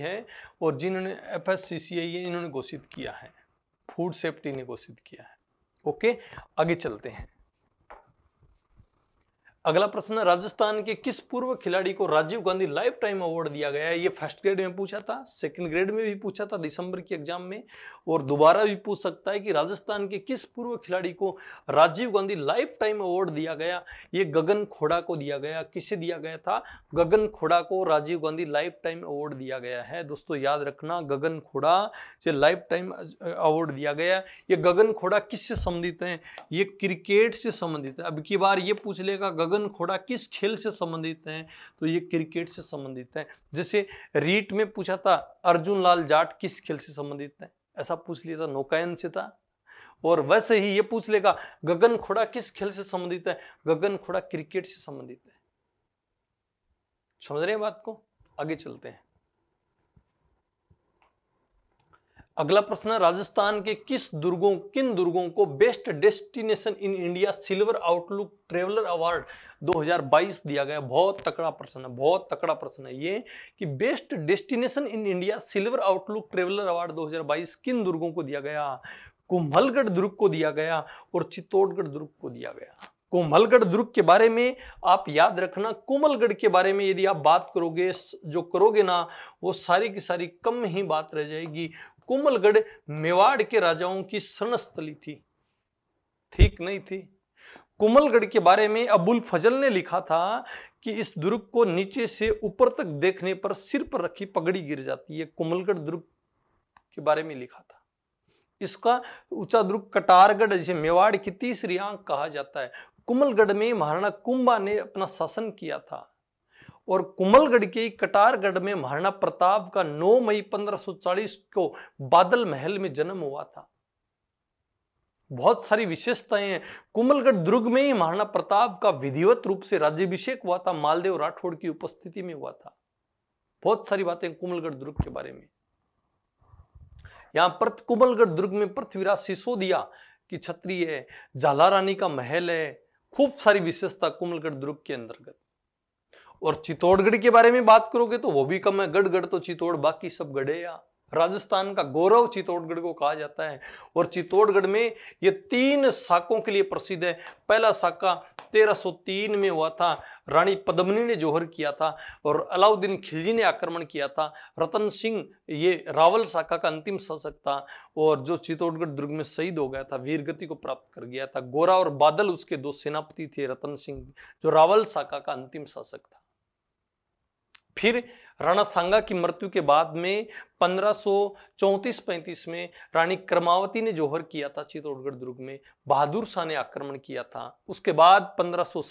है और जिन्होंने एफ एस सी सी इन्होंने घोषित किया है फूड सेफ्टी ने घोषित किया है ओके आगे चलते हैं अगला प्रश्न राजस्थान के किस पूर्व खिलाड़ी को Rajiv Gandhi lifetime award दिया गया है ये फर्स्ट ग्रेड में पूछा था सेकंड ग्रेड में भी पूछा था दिसंबर के एग्जाम में और दोबारा भी पूछ सकता है कि राजस्थान के किस पूर्व खिलाड़ी को Rajiv Gandhi lifetime award दिया गया ये गगन खोड़ा को दिया गया किसे दिया गया था गगन खोड़ा को Rajiv Gandhi lifetime award दिया गया है दोस्तों याद रखना गगन खोड़ा से लाइफ टाइम अवार्ड दिया गया ये गगन खोड़ा किससे संबंधित है ये क्रिकेट से संबंधित है अब की बार ये पूछ लेगा गगन गगन खोड़ा किस खेल से संबंधित हैं तो ये क्रिकेट से संबंधित हैं जैसे रीट में पूछा था अर्जुन लाल जाट किस खेल से संबंधित हैं ऐसा पूछ लिया था नौकायन से था और वैसे ही ये पूछ लेगा गगन खोड़ा किस खेल से संबंधित है गगन खोड़ा क्रिकेट से संबंधित है समझ रहे हैं बात को आगे चलते हैं अगला प्रश्न है राजस्थान के किस दुर्गों किन दुर्गों को best destination in India silver Outlook traveller award 2022 दिया गया बहुत तकड़ा प्रश्न है बहुत तकड़ा प्रश्न है ये कि best destination in India silver Outlook traveller award 2022 किन दुर्गों को दिया गया कुंभलगढ़ दुर्ग को दिया गया और चित्तौड़गढ़ दुर्ग को दिया गया कोमलगढ़ दुर्ग के बारे में आप याद रखना कोमलगढ़ के बारे में यदि आप बात करोगे जो करोगे ना वो सारी की सारी कम ही बात रह जाएगी कुमलगढ़ मेवाड़ के राजाओं की शरणस्थली थी ठीक नहीं थी कुमलगढ़ के बारे में अबुल फजल ने लिखा था कि इस दुर्ग को नीचे से ऊपर तक देखने पर सिर पर रखी पगड़ी गिर जाती है कुमलगढ़ दुर्ग के बारे में लिखा था इसका ऊंचा दुर्ग कटारगढ़ जिसे मेवाड़ की तीसरी आंख कहा जाता है कुमलगढ़ में महाराणा कुंभा ने अपना शासन किया था और कुमलगढ़ के कटारगढ़ में महाराणा प्रताप का 9 मई 1540 को बादल महल में जन्म हुआ था बहुत सारी विशेषताएं हैं कुमलगढ़ दुर्ग में ही महाराणा प्रताप का विधिवत रूप से राज्यभिषेक हुआ था मालदेव राठौड़ की उपस्थिति में हुआ था बहुत सारी बातें कुमलगढ़ दुर्ग के बारे में यहां पर कुमलगढ़ दुर्ग में पृथ्वीराज सिसोदिया की छत्री है झाला रानी का महल है खूब सारी विशेषता कुमलगढ़ दुर्ग के अंतर्गत और चित्तौड़गढ़ के बारे में बात करोगे तो वो भी कम है गढ़गढ़ तो चित्तौड़ बाकी सब गढ़े या राजस्थान का गौरव चित्तौड़गढ़ को कहा जाता है और चित्तौड़गढ़ में ये तीन साकों के लिए प्रसिद्ध है पहला साका 1303 में हुआ था रानी पद्मनी ने जोहर किया था और अलाउद्दीन खिलजी ने आक्रमण किया था रतन सिंह ये रावल शाखा का अंतिम शासक था और जो चित्तौड़गढ़ दुर्ग में शहीद हो गया था वीरगति को प्राप्त कर गया था गोरा और बादल उसके दो सेनापति थे रतन सिंह जो रावल शाखा का अंतिम शासक था फिर रणसंगा की मृत्यु के बाद में पंद्रह सौ में रानी क्रमावती ने जोहर किया था चित्तौड़गढ़ दुर्ग में बहादुर शाह ने आक्रमण किया था उसके बाद पंद्रह सौ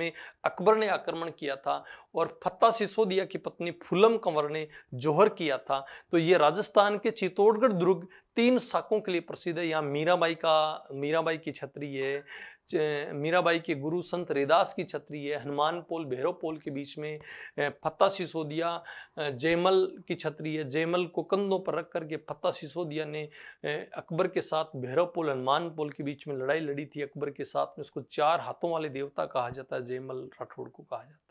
में अकबर ने आक्रमण किया था और फत्ता सिसोदिया की पत्नी फुलम कंवर ने जोहर किया था तो ये राजस्थान के चित्तौड़गढ़ दुर्ग तीन शाखों के लिए प्रसिद्ध है यहाँ मीराबाई का मीराबाई की छतरी है मीराबाई के गुरु संत रेदास की छतरी है हनुमान पोल भैरव पोल के बीच में फत्ता सिसोदिया जयमल की छतरी है जयमल को कंधों पर रख करके फत्ता सिसोदिया ने अकबर के साथ भैरव पोल हनुमान पोल के बीच में लड़ाई लड़ी थी अकबर के साथ में उसको चार हाथों वाले देवता कहा जाता है जयमल राठौड़ को कहा जाता है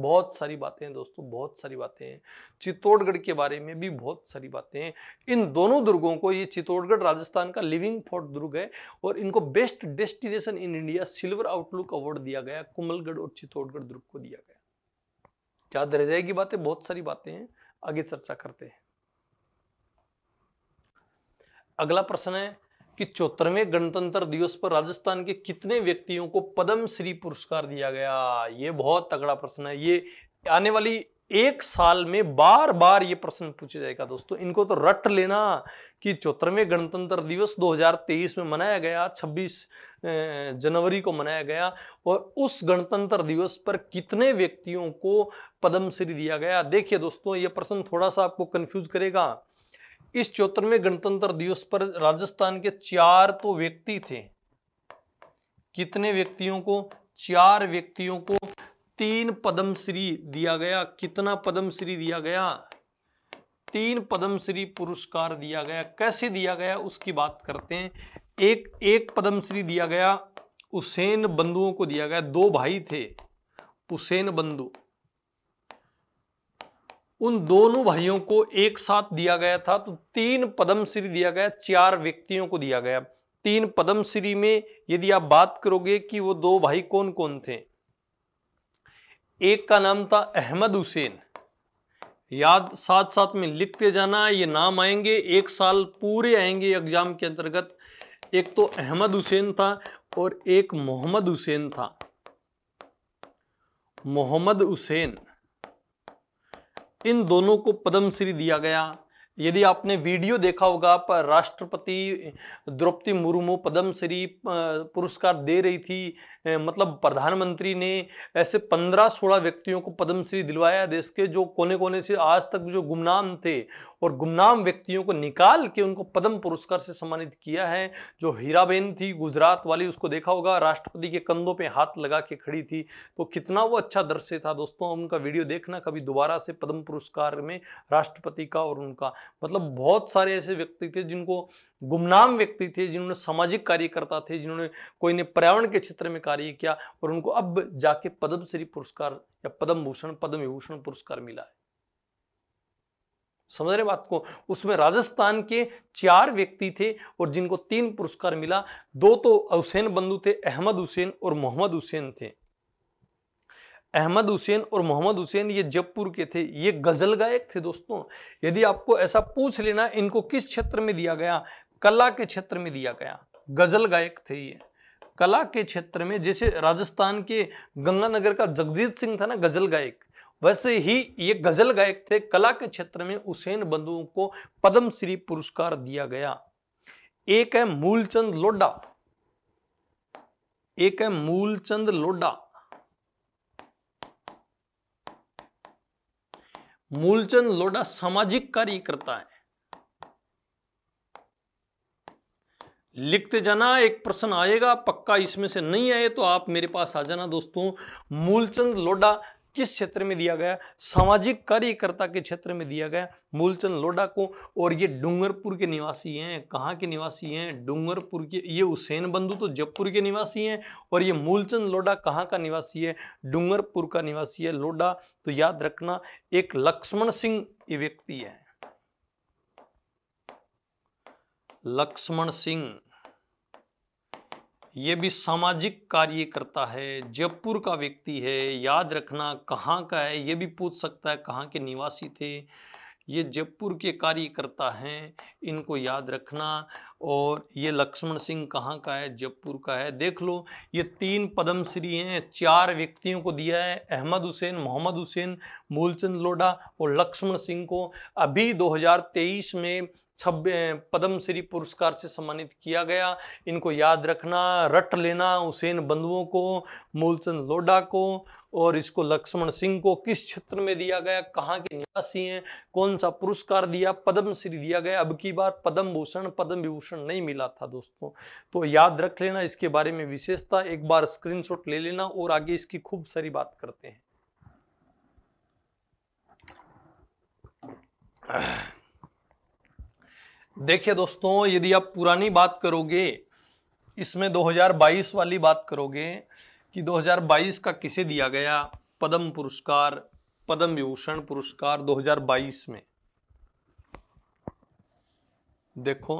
बहुत सारी बातें हैं दोस्तों बहुत सारी बातें हैं चित्तौड़गढ़ के बारे में भी बहुत सारी बातें हैं इन दोनों दुर्गों को ये चित्तौड़गढ़ राजस्थान का लिविंग फोर्ट दुर्ग है और इनको best destination in India silver Outlook award दिया गया कुमलगढ़ और चित्तौड़गढ़ दुर्ग को दिया गया क्या रह जाएगी बातें बहुत सारी बातें हैं आगे चर्चा करते हैं अगला प्रश्न है कि चौहत्तरवें गणतंत्र दिवस पर राजस्थान के कितने व्यक्तियों को पद्म श्री पुरस्कार दिया गया ये बहुत तगड़ा प्रश्न है ये आने वाली एक साल में बार बार ये प्रश्न पूछा जाएगा दोस्तों इनको तो रट लेना कि चौहत्तरवें गणतंत्र दिवस 2023 में मनाया गया 26 जनवरी को मनाया गया और उस गणतंत्र दिवस पर कितने व्यक्तियों को पद्मश्री दिया गया देखिए दोस्तों ये प्रश्न थोड़ा सा आपको कंफ्यूज करेगा इस चौहत्तरवें गणतंत्र दिवस पर राजस्थान के चार तो व्यक्ति थे कितने व्यक्तियों को चार व्यक्तियों को तीन पद्मश्री दिया गया कितना पद्मश्री दिया गया तीन पद्मश्री पुरस्कार दिया गया कैसे दिया गया उसकी बात करते हैं एक एक पद्मश्री दिया गया उसेन बंधुओं को दिया गया दो भाई थे उसेन बंधु उन दोनों भाइयों को एक साथ दिया गया था तो तीन पद्म श्री दिया गया चार व्यक्तियों को दिया गया तीन पद्म श्री में यदि आप बात करोगे कि वो दो भाई कौन कौन थे एक का नाम था अहमद हुसैन याद साथ साथ में लिखते जाना ये नाम आएंगे एक साल पूरे आएंगे एग्जाम के अंतर्गत एक तो अहमद हुसैन था और एक मोहम्मद हुसैन था मोहम्मद हुसैन इन दोनों को पद्मश्री दिया गया यदि आपने वीडियो देखा होगा पर राष्ट्रपति द्रौपदी मुर्मू पद्मश्री पुरस्कार दे रही थी मतलब प्रधानमंत्री ने ऐसे पंद्रह सोलह व्यक्तियों को पद्मश्री दिलवाया देश के जो कोने कोने से आज तक जो गुमनाम थे और गुमनाम व्यक्तियों को निकाल के उनको पद्म पुरस्कार से सम्मानित किया है जो हीराबेन थी गुजरात वाली उसको देखा होगा राष्ट्रपति के कंधों पे हाथ लगा के खड़ी थी तो कितना वो अच्छा दृश्य था दोस्तों उनका वीडियो देखना कभी दोबारा से पद्म पुरस्कार में राष्ट्रपति का और उनका मतलब बहुत सारे ऐसे व्यक्ति थे जिनको गुमनाम व्यक्ति थे जिन्होंने सामाजिक कार्यकर्ता थे जिन्होंने कोई ने पर्यावरण के क्षेत्र में कार्य किया और उनको अब जाके पद्मश्री पुरस्कार या पद्म भूषण पद्म विभूषण पुरस्कार मिला है समझ रहे बात को उसमें राजस्थान के चार व्यक्ति थे और जिनको तीन पुरस्कार मिला दो तो हुसैन बंधु थे अहमद हुसैन और मोहम्मद हुसैन थे अहमद हुसैन और मोहम्मद हुसैन ये जयपुर के थे ये गजल गायक थे दोस्तों यदि आपको ऐसा पूछ लेना इनको किस क्षेत्र में दिया गया कला के क्षेत्र में दिया गया गजल गायक थे ये कला के क्षेत्र में जैसे राजस्थान के गंगानगर का जगजीत सिंह था ना गजल गायक वैसे ही ये गजल गायक थे कला के क्षेत्र में उसेन बंधुओं को पद्मश्री पुरस्कार दिया गया एक है मूलचंद लोडा एक है मूलचंद लोडा मूलचंद लोडा सामाजिक कार्य करता है लिखते जाना एक प्रश्न आएगा पक्का इसमें से नहीं आए तो आप मेरे पास आ जाना दोस्तों मूलचंद लोडा किस क्षेत्र में दिया गया सामाजिक कार्यकर्ता के क्षेत्र में दिया गया मूलचंद लोडा को और ये डूंगरपुर के निवासी हैं कहाँ के निवासी हैं डूंगरपुर के ये हुसैन बंधु तो जयपुर के निवासी हैं और ये मूलचंद लोडा कहाँ का निवासी है डूंगरपुर का निवासी है लोडा तो याद रखना एक लक्ष्मण सिंह ये व्यक्ति है लक्ष्मण सिंह ये भी सामाजिक कार्यकर्ता है जयपुर का व्यक्ति है याद रखना कहाँ का है ये भी पूछ सकता है कहाँ के निवासी थे ये जयपुर के कार्यकर्ता हैं इनको याद रखना और ये लक्ष्मण सिंह कहाँ का है जयपुर का है देख लो ये तीन पद्मश्री हैं चार व्यक्तियों को दिया है अहमद हुसैन मोहम्मद हुसैन मूलचंद लोडा और लक्ष्मण सिंह को अभी 2023 में छब्बीस पद्म श्री पुरस्कार से सम्मानित किया गया इनको याद रखना रट लेना हुसैन बंधुओं को मूलचंद लोडा को और इसको लक्ष्मण सिंह को किस क्षेत्र में दिया गया कहाँ के निवासी हैं कौन सा पुरस्कार दिया पद्म श्री दिया गया अब की बार पद्म भूषण पद्म विभूषण नहीं मिला था दोस्तों तो याद रख लेना इसके बारे में विशेषता एक बार स्क्रीनशॉट ले लेना और आगे इसकी खूब सारी बात करते हैं देखिए दोस्तों यदि आप पुरानी बात करोगे इसमें 2022 वाली बात करोगे कि 2022 का किसे दिया गया पद्म पुरस्कार पद्म विभूषण पुरस्कार 2022 में देखो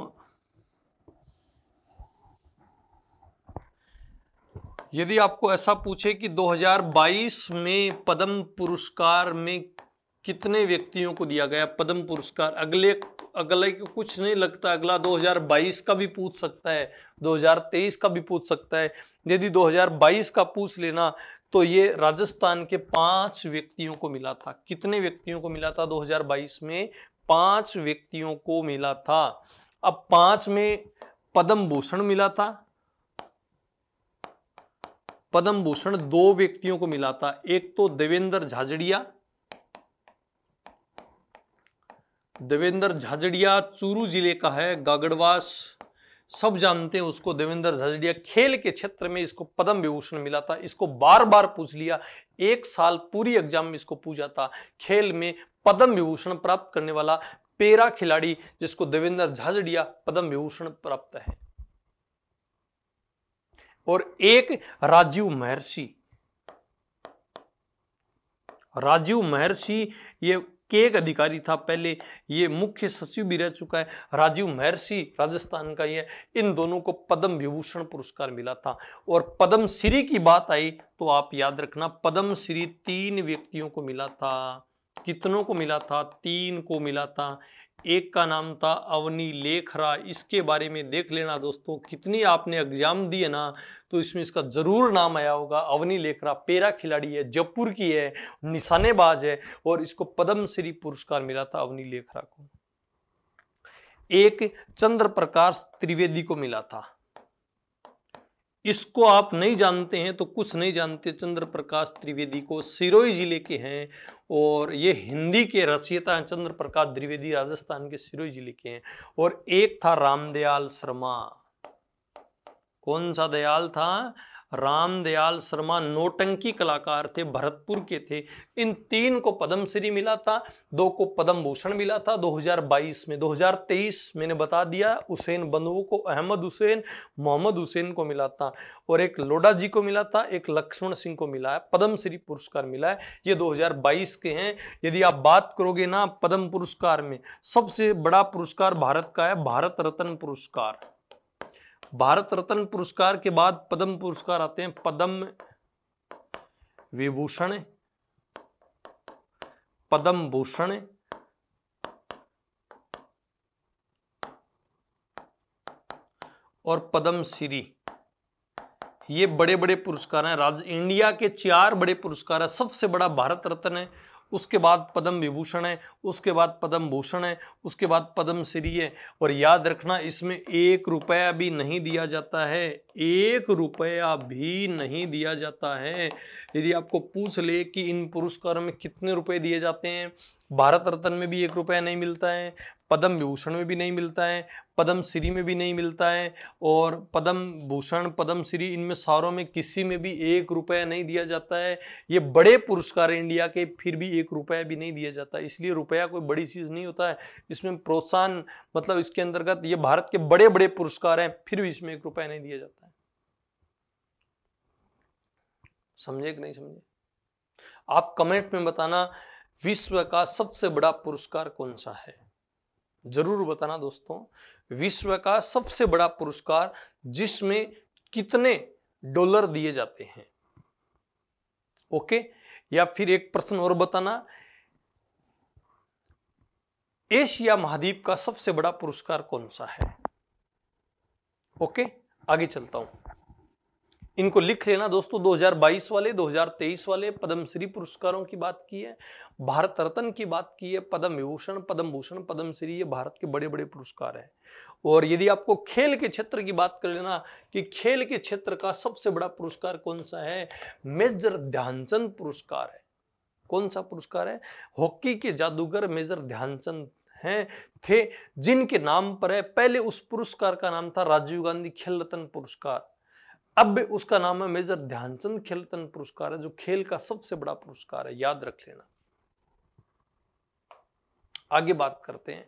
यदि आपको ऐसा पूछे कि 2022 में पद्म पुरस्कार में कितने व्यक्तियों को दिया गया पद्म पुरस्कार अगले अगले को कुछ नहीं लगता अगला 2022 का भी पूछ सकता है 2023 का भी पूछ सकता है यदि 2022 का पूछ लेना तो ये राजस्थान के पांच व्यक्तियों को मिला था कितने व्यक्तियों को मिला था 2022 में पांच व्यक्तियों को मिला था अब पांच में पद्म भूषण मिला था पद्म भूषण दो व्यक्तियों को मिला था एक तो देवेंद्र झाझड़िया देवेंद्र झाझड़िया चूरू जिले का है गागड़वास सब जानते हैं उसको देवेंद्र झाझड़िया खेल के क्षेत्र में इसको पद्म विभूषण मिला था इसको बार बार पूछ लिया एक साल पूरी एग्जाम में इसको पूछा था खेल में पद्म विभूषण प्राप्त करने वाला पेरा खिलाड़ी जिसको देवेंद्र झाझड़िया पद्म विभूषण प्राप्त है और एक राजीव महर्षि राजीव महर्षि ये के एक अधिकारी था पहले ये मुख्य सचिव भी रह चुका है राजीव महर्षि राजस्थान का ही है इन दोनों को पद्म विभूषण पुरस्कार मिला था और पद्म श्री की बात आई तो आप याद रखना पद्म श्री तीन व्यक्तियों को मिला था कितनों को मिला था तीन को मिला था एक का नाम था अवनी लेखरा इसके बारे में देख लेना दोस्तों कितनी आपने एग्जाम दिए ना तो इसमें इसका ज़रूर नाम आया होगा अवनी लेखरा पेरा खिलाड़ी है जयपुर की है निशानेबाज है और इसको पद्मश्री पुरस्कार मिला था अवनी लेखरा को एक चंद्र प्रकाश त्रिवेदी को मिला था इसको आप नहीं जानते हैं तो कुछ नहीं जानते चंद्र प्रकाश त्रिवेदी को सिरोही जिले के हैं और ये हिंदी के रचयिता हैं चंद्र प्रकाश द्विवेदी राजस्थान के सिरोही जिले के हैं और एक था रामदयाल शर्मा कौन सा दयाल था रामदयाल शर्मा नोटंकी कलाकार थे भरतपुर के थे इन तीन को पद्मश्री मिला था दो को पद्म भूषण मिला था 2022 में 2023 मैंने बता दिया हुसैन बंधु को अहमद हुसैन मोहम्मद हुसैन को मिला था और एक लोडा जी को मिला था एक लक्ष्मण सिंह को मिला है पद्मश्री पुरस्कार मिला है ये 2022 के हैं यदि आप बात करोगे ना पद्म पुरस्कार में सबसे बड़ा पुरस्कार भारत का है भारत रत्न पुरस्कार भारत रत्न पुरस्कार के बाद पद्म पुरस्कार आते हैं पद्म विभूषण पद्म भूषण और पद्म श्री ये बड़े बड़े पुरस्कार हैं राज्य इंडिया के चार बड़े पुरस्कार हैं सबसे बड़ा भारत रत्न है उसके बाद पद्म विभूषण है उसके बाद पद्म भूषण है उसके बाद पद्म श्री है और याद रखना इसमें एक रुपया भी नहीं दिया जाता है एक रुपया भी नहीं दिया जाता है यदि आपको पूछ ले कि इन पुरस्कारों में कितने रुपए दिए जाते हैं भारत रत्न में भी एक रुपया नहीं मिलता है पद्म विभूषण में भी नहीं मिलता है पद्म श्री में भी नहीं मिलता है और पद्म भूषण पद्म श्री इनमें सारों में किसी में भी एक रुपया नहीं दिया जाता है ये बड़े पुरस्कार इंडिया के फिर भी एक रुपया भी नहीं दिया जाता इसलिए रुपया कोई बड़ी चीज़ नहीं होता है इसमें प्रोत्साहन मतलब इसके अंतर्गत ये भारत के बड़े बड़े पुरस्कार हैं फिर भी इसमें एक रुपया नहीं दिया जाता है समझे कि नहीं समझे आप कमेंट में बताना विश्व का सबसे बड़ा पुरस्कार कौन सा है जरूर बताना दोस्तों विश्व का सबसे बड़ा पुरस्कार जिसमें कितने डॉलर दिए जाते हैं ओके या फिर एक प्रश्न और बताना एशिया महाद्वीप का सबसे बड़ा पुरस्कार कौन सा है ओके आगे चलता हूं इनको लिख लेना दोस्तों 2022 वाले 2023 वाले पद्मश्री पुरस्कारों की बात की है भारत रत्न की बात की है पद्म विभूषण पद्म भूषण पद्मश्री ये भारत के बड़े बड़े पुरस्कार हैं और यदि आपको खेल के क्षेत्र की बात कर लेना कि खेल के क्षेत्र का सबसे बड़ा पुरस्कार कौन सा है मेजर ध्यानचंद पुरस्कार है कौन सा पुरस्कार है हॉकी के जादूगर मेजर ध्यानचंद हैं थे जिनके नाम पर है पहले उस पुरस्कार का नाम था राजीव गांधी खेल रत्न पुरस्कार अब उसका नाम है मेजर ध्यानचंद खेलतन पुरस्कार है जो खेल का सबसे बड़ा पुरस्कार है याद रख लेना आगे बात करते हैं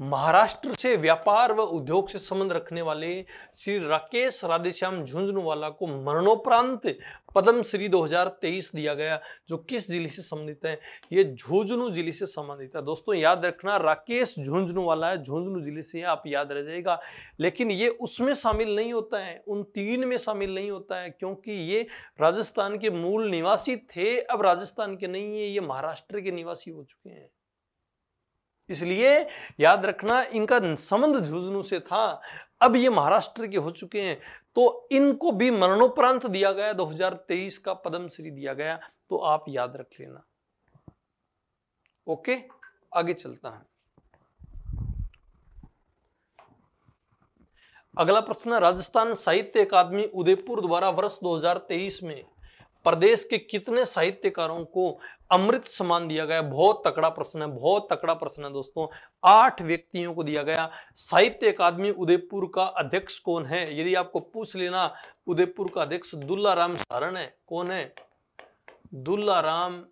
महाराष्ट्र से व्यापार व उद्योग से संबंध रखने वाले श्री राकेश राधेश्याम झुंझुनूवाला को मरणोपरांत पद्म श्री 2023 दिया गया जो किस जिले से संबंधित है ये झुंझुनू जिले से संबंधित है दोस्तों याद रखना राकेश झुंझुनूवाला है झुंझुनू जिले से आप याद रह जाएगा लेकिन ये उसमें शामिल नहीं होता है उन तीन में शामिल नहीं होता है क्योंकि ये राजस्थान के मूल निवासी थे अब राजस्थान के नहीं है ये महाराष्ट्र के निवासी हो चुके हैं इसलिए याद रखना इनका संबंध झुंझुनू से था अब ये महाराष्ट्र के हो चुके हैं तो इनको भी मरणोपरांत दिया गया 2023 का पद्मश्री श्री दिया गया तो आप याद रख लेना ओके आगे चलता है अगला प्रश्न राजस्थान साहित्य अकादमी उदयपुर द्वारा वर्ष 2023 में प्रदेश के कितने साहित्यकारों को अमृत सम्मान दिया गया बहुत तकड़ा प्रश्न है बहुत तकड़ा प्रश्न है दोस्तों आठ व्यक्तियों को दिया गया साहित्य अकादमी उदयपुर का अध्यक्ष कौन है यदि आपको पूछ लेना उदयपुर का अध्यक्ष दुल्ला राम सारण है कौन है दुल्ला राम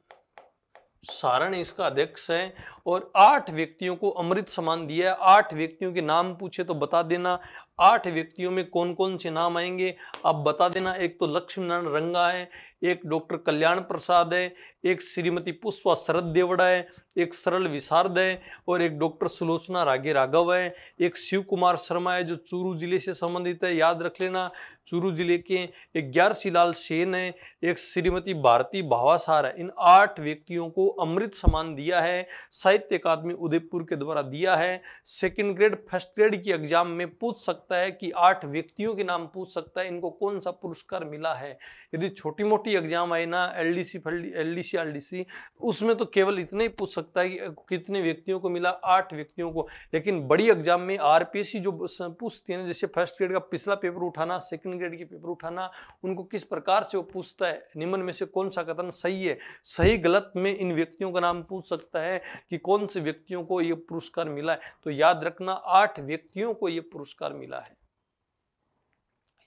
सारण इसका अध्यक्ष है और आठ व्यक्तियों को अमृत सम्मान दिया है आठ व्यक्तियों के नाम पूछे तो बता देना आठ व्यक्तियों में कौन कौन से नाम आएंगे आप बता देना एक तो लक्ष्मीनारायण रंगा है एक डॉक्टर कल्याण प्रसाद है एक श्रीमती पुष्पा शरद देवड़ा है एक सरल विशारद है और एक डॉक्टर सुलोचना रागे राघव है एक शिव कुमार शर्मा है जो चूरू जिले से संबंधित है याद रख लेना चूरू जिले के ग्यारसी लाल सेन है एक श्रीमती भारती भावासार है इन आठ व्यक्तियों को अमृत सम्मान दिया है साहित्य अकादमी उदयपुर के द्वारा दिया है सेकेंड ग्रेड फर्स्ट ग्रेड की एग्जाम में पूछ सकता है कि आठ व्यक्तियों के नाम पूछ सकता है इनको कौन सा पुरस्कार मिला है यदि छोटी मोटी की एग्जाम आए ना एल डी सी फल L D C D C उसमें तो केवल इतना ही पूछ सकता है कि कितने व्यक्तियों को मिला आठ व्यक्तियों को लेकिन बड़ी एग्जाम में आर पी एस सी जो पूछती है ना जैसे फर्स्ट ग्रेड का पिछला पेपर उठाना सेकेंड ग्रेड के पेपर उठाना उनको किस प्रकार से वो पूछता है निम्न में से कौन सा कथन सही है सही गलत में इन व्यक्तियों का नाम पूछ सकता है कि कौन से व्यक्तियों को ये पुरस्कार मिला है तो याद रखना आठ व्यक्तियों को ये पुरस्कार मिला है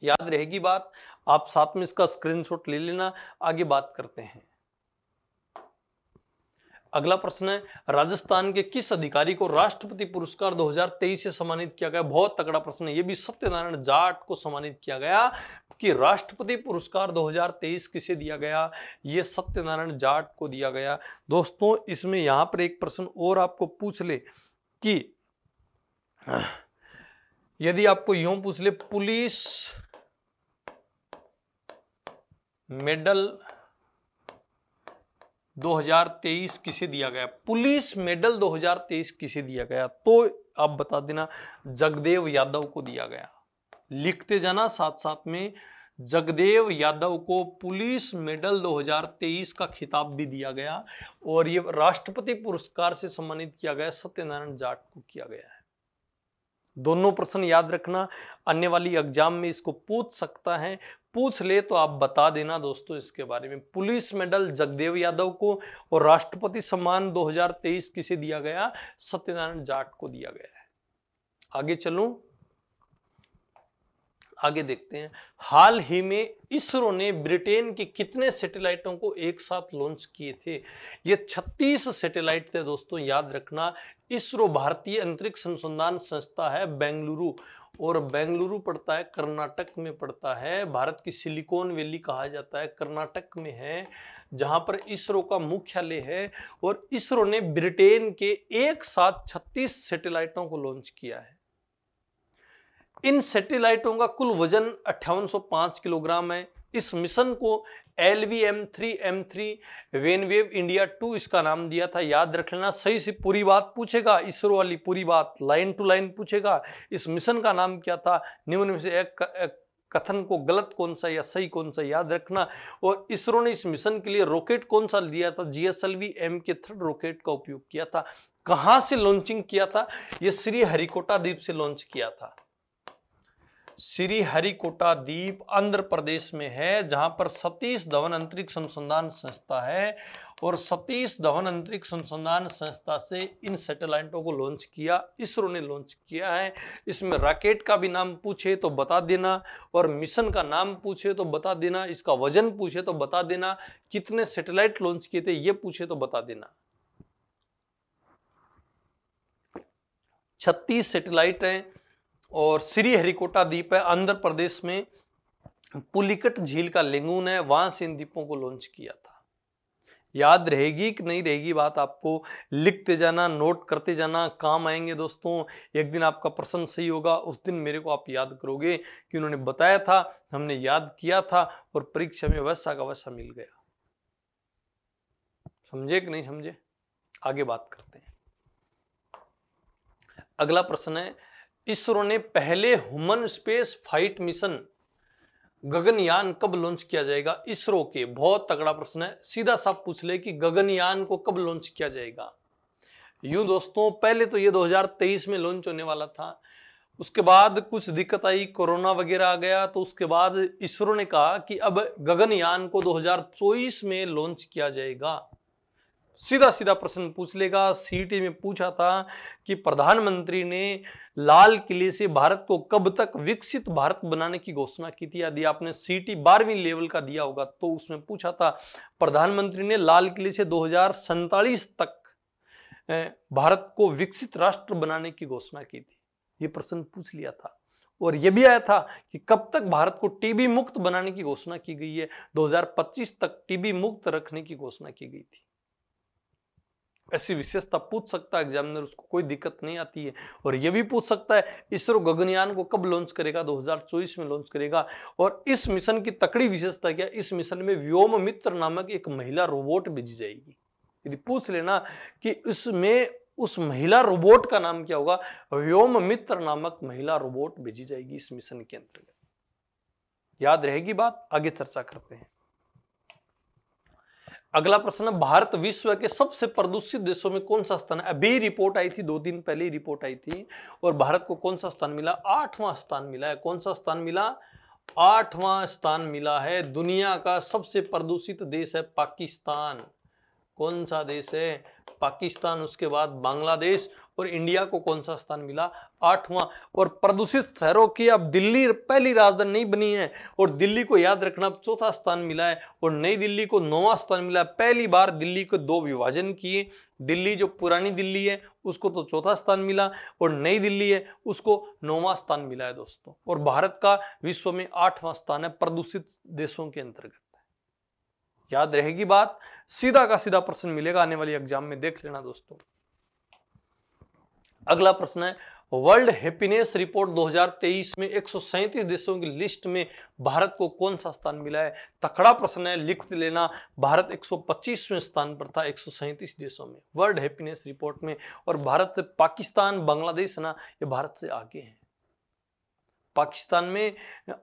याद रहेगी बात आप साथ में इसका स्क्रीनशॉट ले लेना आगे बात करते हैं अगला प्रश्न है राजस्थान के किस अधिकारी को राष्ट्रपति पुरस्कार 2023 से सम्मानित किया गया बहुत तगड़ा प्रश्न है यह भी सत्यनारायण जाट को सम्मानित किया गया कि राष्ट्रपति पुरस्कार 2023 किसे दिया गया ये सत्यनारायण जाट को दिया गया दोस्तों इसमें यहां पर एक प्रश्न और आपको पूछ ले कि यदि आपको यूं पूछ ले पुलिस मेडल 2023 किसे दिया गया पुलिस मेडल 2023 किसे दिया गया तो आप बता देना जगदेव यादव को दिया गया लिखते जाना साथ साथ में जगदेव यादव को पुलिस मेडल 2023 का खिताब भी दिया गया और ये राष्ट्रपति पुरस्कार से सम्मानित किया गया सत्यनारायण जाट को किया गया है दोनों प्रश्न याद रखना आने वाली एग्जाम में इसको पूछ सकता है पूछ ले तो आप बता देना दोस्तों इसके बारे में पुलिस मेडल जगदेव यादव को और राष्ट्रपति सम्मान 2023 किसे दिया गया सत्यनारायण जाट को दिया गया है आगे चलूं आगे देखते हैं हाल ही में इसरो ने ब्रिटेन के कितने सैटेलाइटों को एक साथ लॉन्च किए थे ये 36 सैटेलाइट थे दोस्तों याद रखना इसरो भारतीय अंतरिक्ष अनुसंधान संस्था है बेंगलुरु और बेंगलुरु पड़ता है कर्नाटक में पड़ता है भारत की सिलिकॉन वैली कहा जाता है कर्नाटक में है जहां पर इसरो का मुख्यालय है और इसरो ने ब्रिटेन के एक साथ 36 सैटेलाइटों को लॉन्च किया है इन सैटेलाइटों का कुल वजन अट्ठावन किलोग्राम है इस मिशन को L V M three M three OneWeb India two इसका नाम दिया था याद रख लेना सही से पूरी बात पूछेगा इसरो वाली पूरी बात लाइन टू लाइन पूछेगा इस मिशन का नाम क्या था निम्न में से एक, एक कथन को गलत कौन सा या सही कौन सा याद रखना और इसरो ने इस मिशन के लिए रॉकेट कौन सा दिया था GSLV M K third rocket का उपयोग किया था कहाँ से लॉन्चिंग किया था यह श्री हरिकोटा द्वीप से लॉन्च किया था श्री हरिकोटा द्वीप आंध्र प्रदेश में है जहां पर सतीश धवन अंतरिक्ष अनुसंधान संस्था है और सतीश धवन अंतरिक्ष अनुसंधान संस्था से इन सैटेलाइटों को लॉन्च किया इसरो ने लॉन्च किया है इसमें रॉकेट का भी नाम पूछे तो बता देना और मिशन का नाम पूछे तो बता देना इसका वजन पूछे तो बता देना कितने सेटेलाइट लॉन्च किए थे ये पूछे तो बता देना छत्तीस सेटेलाइट हैं और श्री हरिकोटा द्वीप है आंध्र प्रदेश में पुलिकट झील का लिंगू ने वहां से इन द्वीपों को लॉन्च किया था याद रहेगी कि नहीं रहेगी बात आपको लिखते जाना नोट करते जाना काम आएंगे दोस्तों एक दिन आपका प्रश्न सही होगा उस दिन मेरे को आप याद करोगे कि उन्होंने बताया था हमने याद किया था और परीक्षा में वैसा का वैसा मिल गया समझे कि नहीं समझे आगे बात करते हैं अगला प्रश्न है इसरो ने पहले human space flight mission Gaganyaan कब लॉन्च किया जाएगा इसरो के बहुत तगड़ा प्रश्न है सीधा साफ पूछ ले कि गगनयान को कब लॉन्च किया जाएगा यूं दोस्तों पहले तो ये 2023 में लॉन्च होने वाला था उसके बाद कुछ दिक्कत आई कोरोना वगैरह आ गया तो उसके बाद इसरो ने कहा कि अब गगनयान को 2024 में लॉन्च किया जाएगा सीधा सीधा प्रश्न पूछ लेगा सीटी में पूछा था कि प्रधानमंत्री ने लाल किले से भारत को कब तक विकसित भारत बनाने की घोषणा की थी यदि आपने सीटी बारहवीं लेवल का दिया होगा तो उसमें पूछा था प्रधानमंत्री ने लाल किले से दो तक भारत को विकसित राष्ट्र बनाने की घोषणा की थी ये प्रश्न पूछ लिया था और यह भी आया था कि कब तक भारत को टीबी मुक्त बनाने की घोषणा की गई है 2025 तक टीबी मुक्त रखने की घोषणा की गई थी ऐसी विशेषता पूछ सकता है एग्जामिनर उसको कोई दिक्कत नहीं आती है और यह भी पूछ सकता है इसरो गगनयान को कब लॉन्च करेगा 2024 में लॉन्च करेगा और इस मिशन की तकड़ी विशेषता क्या इस मिशन में व्योम मित्र नामक एक महिला रोबोट भेजी जाएगी यदि पूछ लेना कि इसमें उस महिला रोबोट का नाम क्या होगा व्योम मित्र नामक महिला रोबोट भेजी जाएगी इस मिशन के अंतर्गत याद रहेगी बात आगे चर्चा करते हैं अगला प्रश्न भारत विश्व के सबसे प्रदूषित देशों में कौन सा स्थान है अभी रिपोर्ट आई थी दो दिन पहले रिपोर्ट आई थी और भारत को कौन सा स्थान मिला आठवां स्थान मिला है कौन सा स्थान मिला आठवां स्थान मिला है दुनिया का सबसे प्रदूषित देश है पाकिस्तान कौन सा देश है पाकिस्तान उसके बाद बांग्लादेश और इंडिया को कौन सा स्थान मिला आठवां और प्रदूषित शहरों की अब दिल्ली पहली राजधानी नहीं बनी है और दिल्ली को याद रखना चौथा स्थान मिला है और नई दिल्ली को नौवा स्थान मिला है पहली बार दिल्ली को दो विभाजन किए दिल्ली जो पुरानी दिल्ली है उसको तो चौथा स्थान मिला और नई दिल्ली है उसको नौवा स्थान मिला है दोस्तों और भारत का विश्व में आठवां स्थान है प्रदूषित देशों के अंतर्गत याद रहेगी बात सीधा का सीधा प्रश्न मिलेगा आने वाली एग्जाम में देख लेना दोस्तों अगला प्रश्न है वर्ल्ड हैप्पीनेस रिपोर्ट 2023 में एक देशों की लिस्ट में भारत को कौन सा स्थान मिला है तकड़ा प्रश्न है लिख लेना भारत 125वें स्थान पर था एक देशों में वर्ल्ड हैप्पीनेस रिपोर्ट में और भारत से पाकिस्तान बांग्लादेश ना ये भारत से आगे हैं पाकिस्तान में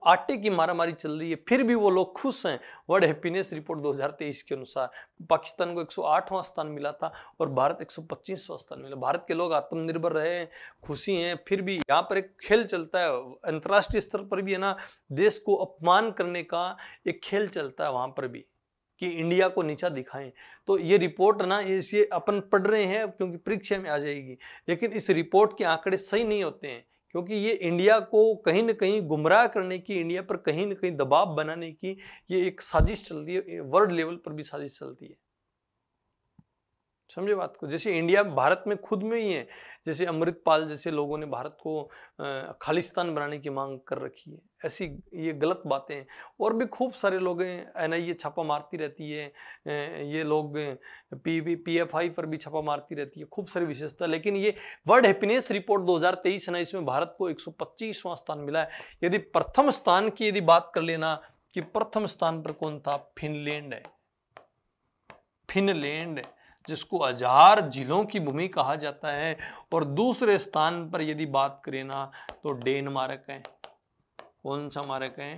आटे की मारामारी चल रही है फिर भी वो लोग खुश हैं वर्ल्ड हैप्पीनेस रिपोर्ट 2023 के अनुसार पाकिस्तान को 108वां स्थान मिला था और भारत 125वां स्थान मिला भारत के लोग आत्मनिर्भर रहे हैं खुशी हैं फिर भी यहाँ पर एक खेल चलता है अंतर्राष्ट्रीय स्तर पर भी है ना देश को अपमान करने का एक खेल चलता है वहाँ पर भी कि इंडिया को नीचा दिखाएं तो ये रिपोर्ट ना इसे अपन पढ़ रहे हैं क्योंकि परीक्षा में आ जाएगी लेकिन इस रिपोर्ट के आंकड़े सही नहीं होते हैं क्योंकि ये इंडिया को कहीं ना कहीं गुमराह करने की इंडिया पर कहीं ना कहीं दबाव बनाने की ये एक साजिश चलती है वर्ल्ड लेवल पर भी साजिश चलती है समझे बात को जैसे इंडिया भारत में खुद में ही है जैसे अमृतपाल जैसे लोगों ने भारत को खालिस्तान बनाने की मांग कर रखी है ऐसी ये गलत बातें हैं और भी खूब सारे लोग हैं एन आई छापा मारती रहती है ये लोग P B P F I पर भी छापा मारती रहती है खूब सारी विशेषता लेकिन ये वर्ल्ड हैप्पीनेस रिपोर्ट 2023 है ना इसमें भारत को 125वां स्थान मिला है यदि प्रथम स्थान की यदि बात कर लेना कि प्रथम स्थान पर कौन था फिनलैंड है फिनलैंड है जिसको हजार जिलों की भूमि कहा जाता है और दूसरे स्थान पर यदि बात करें ना तो डेनमार्क है कौन सा मार्क है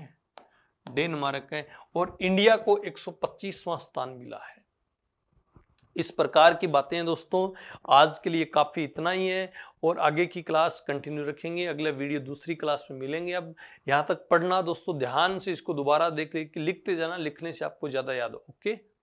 डेनमार्क है और इंडिया को 125वां स्थान मिला है इस प्रकार की बातें हैं दोस्तों आज के लिए काफ़ी इतना ही है और आगे की क्लास कंटिन्यू रखेंगे अगले वीडियो दूसरी क्लास में मिलेंगे अब यहाँ तक पढ़ना दोस्तों ध्यान से इसको दोबारा देख लिखते जाना लिखने से आपको ज़्यादा याद हो ओके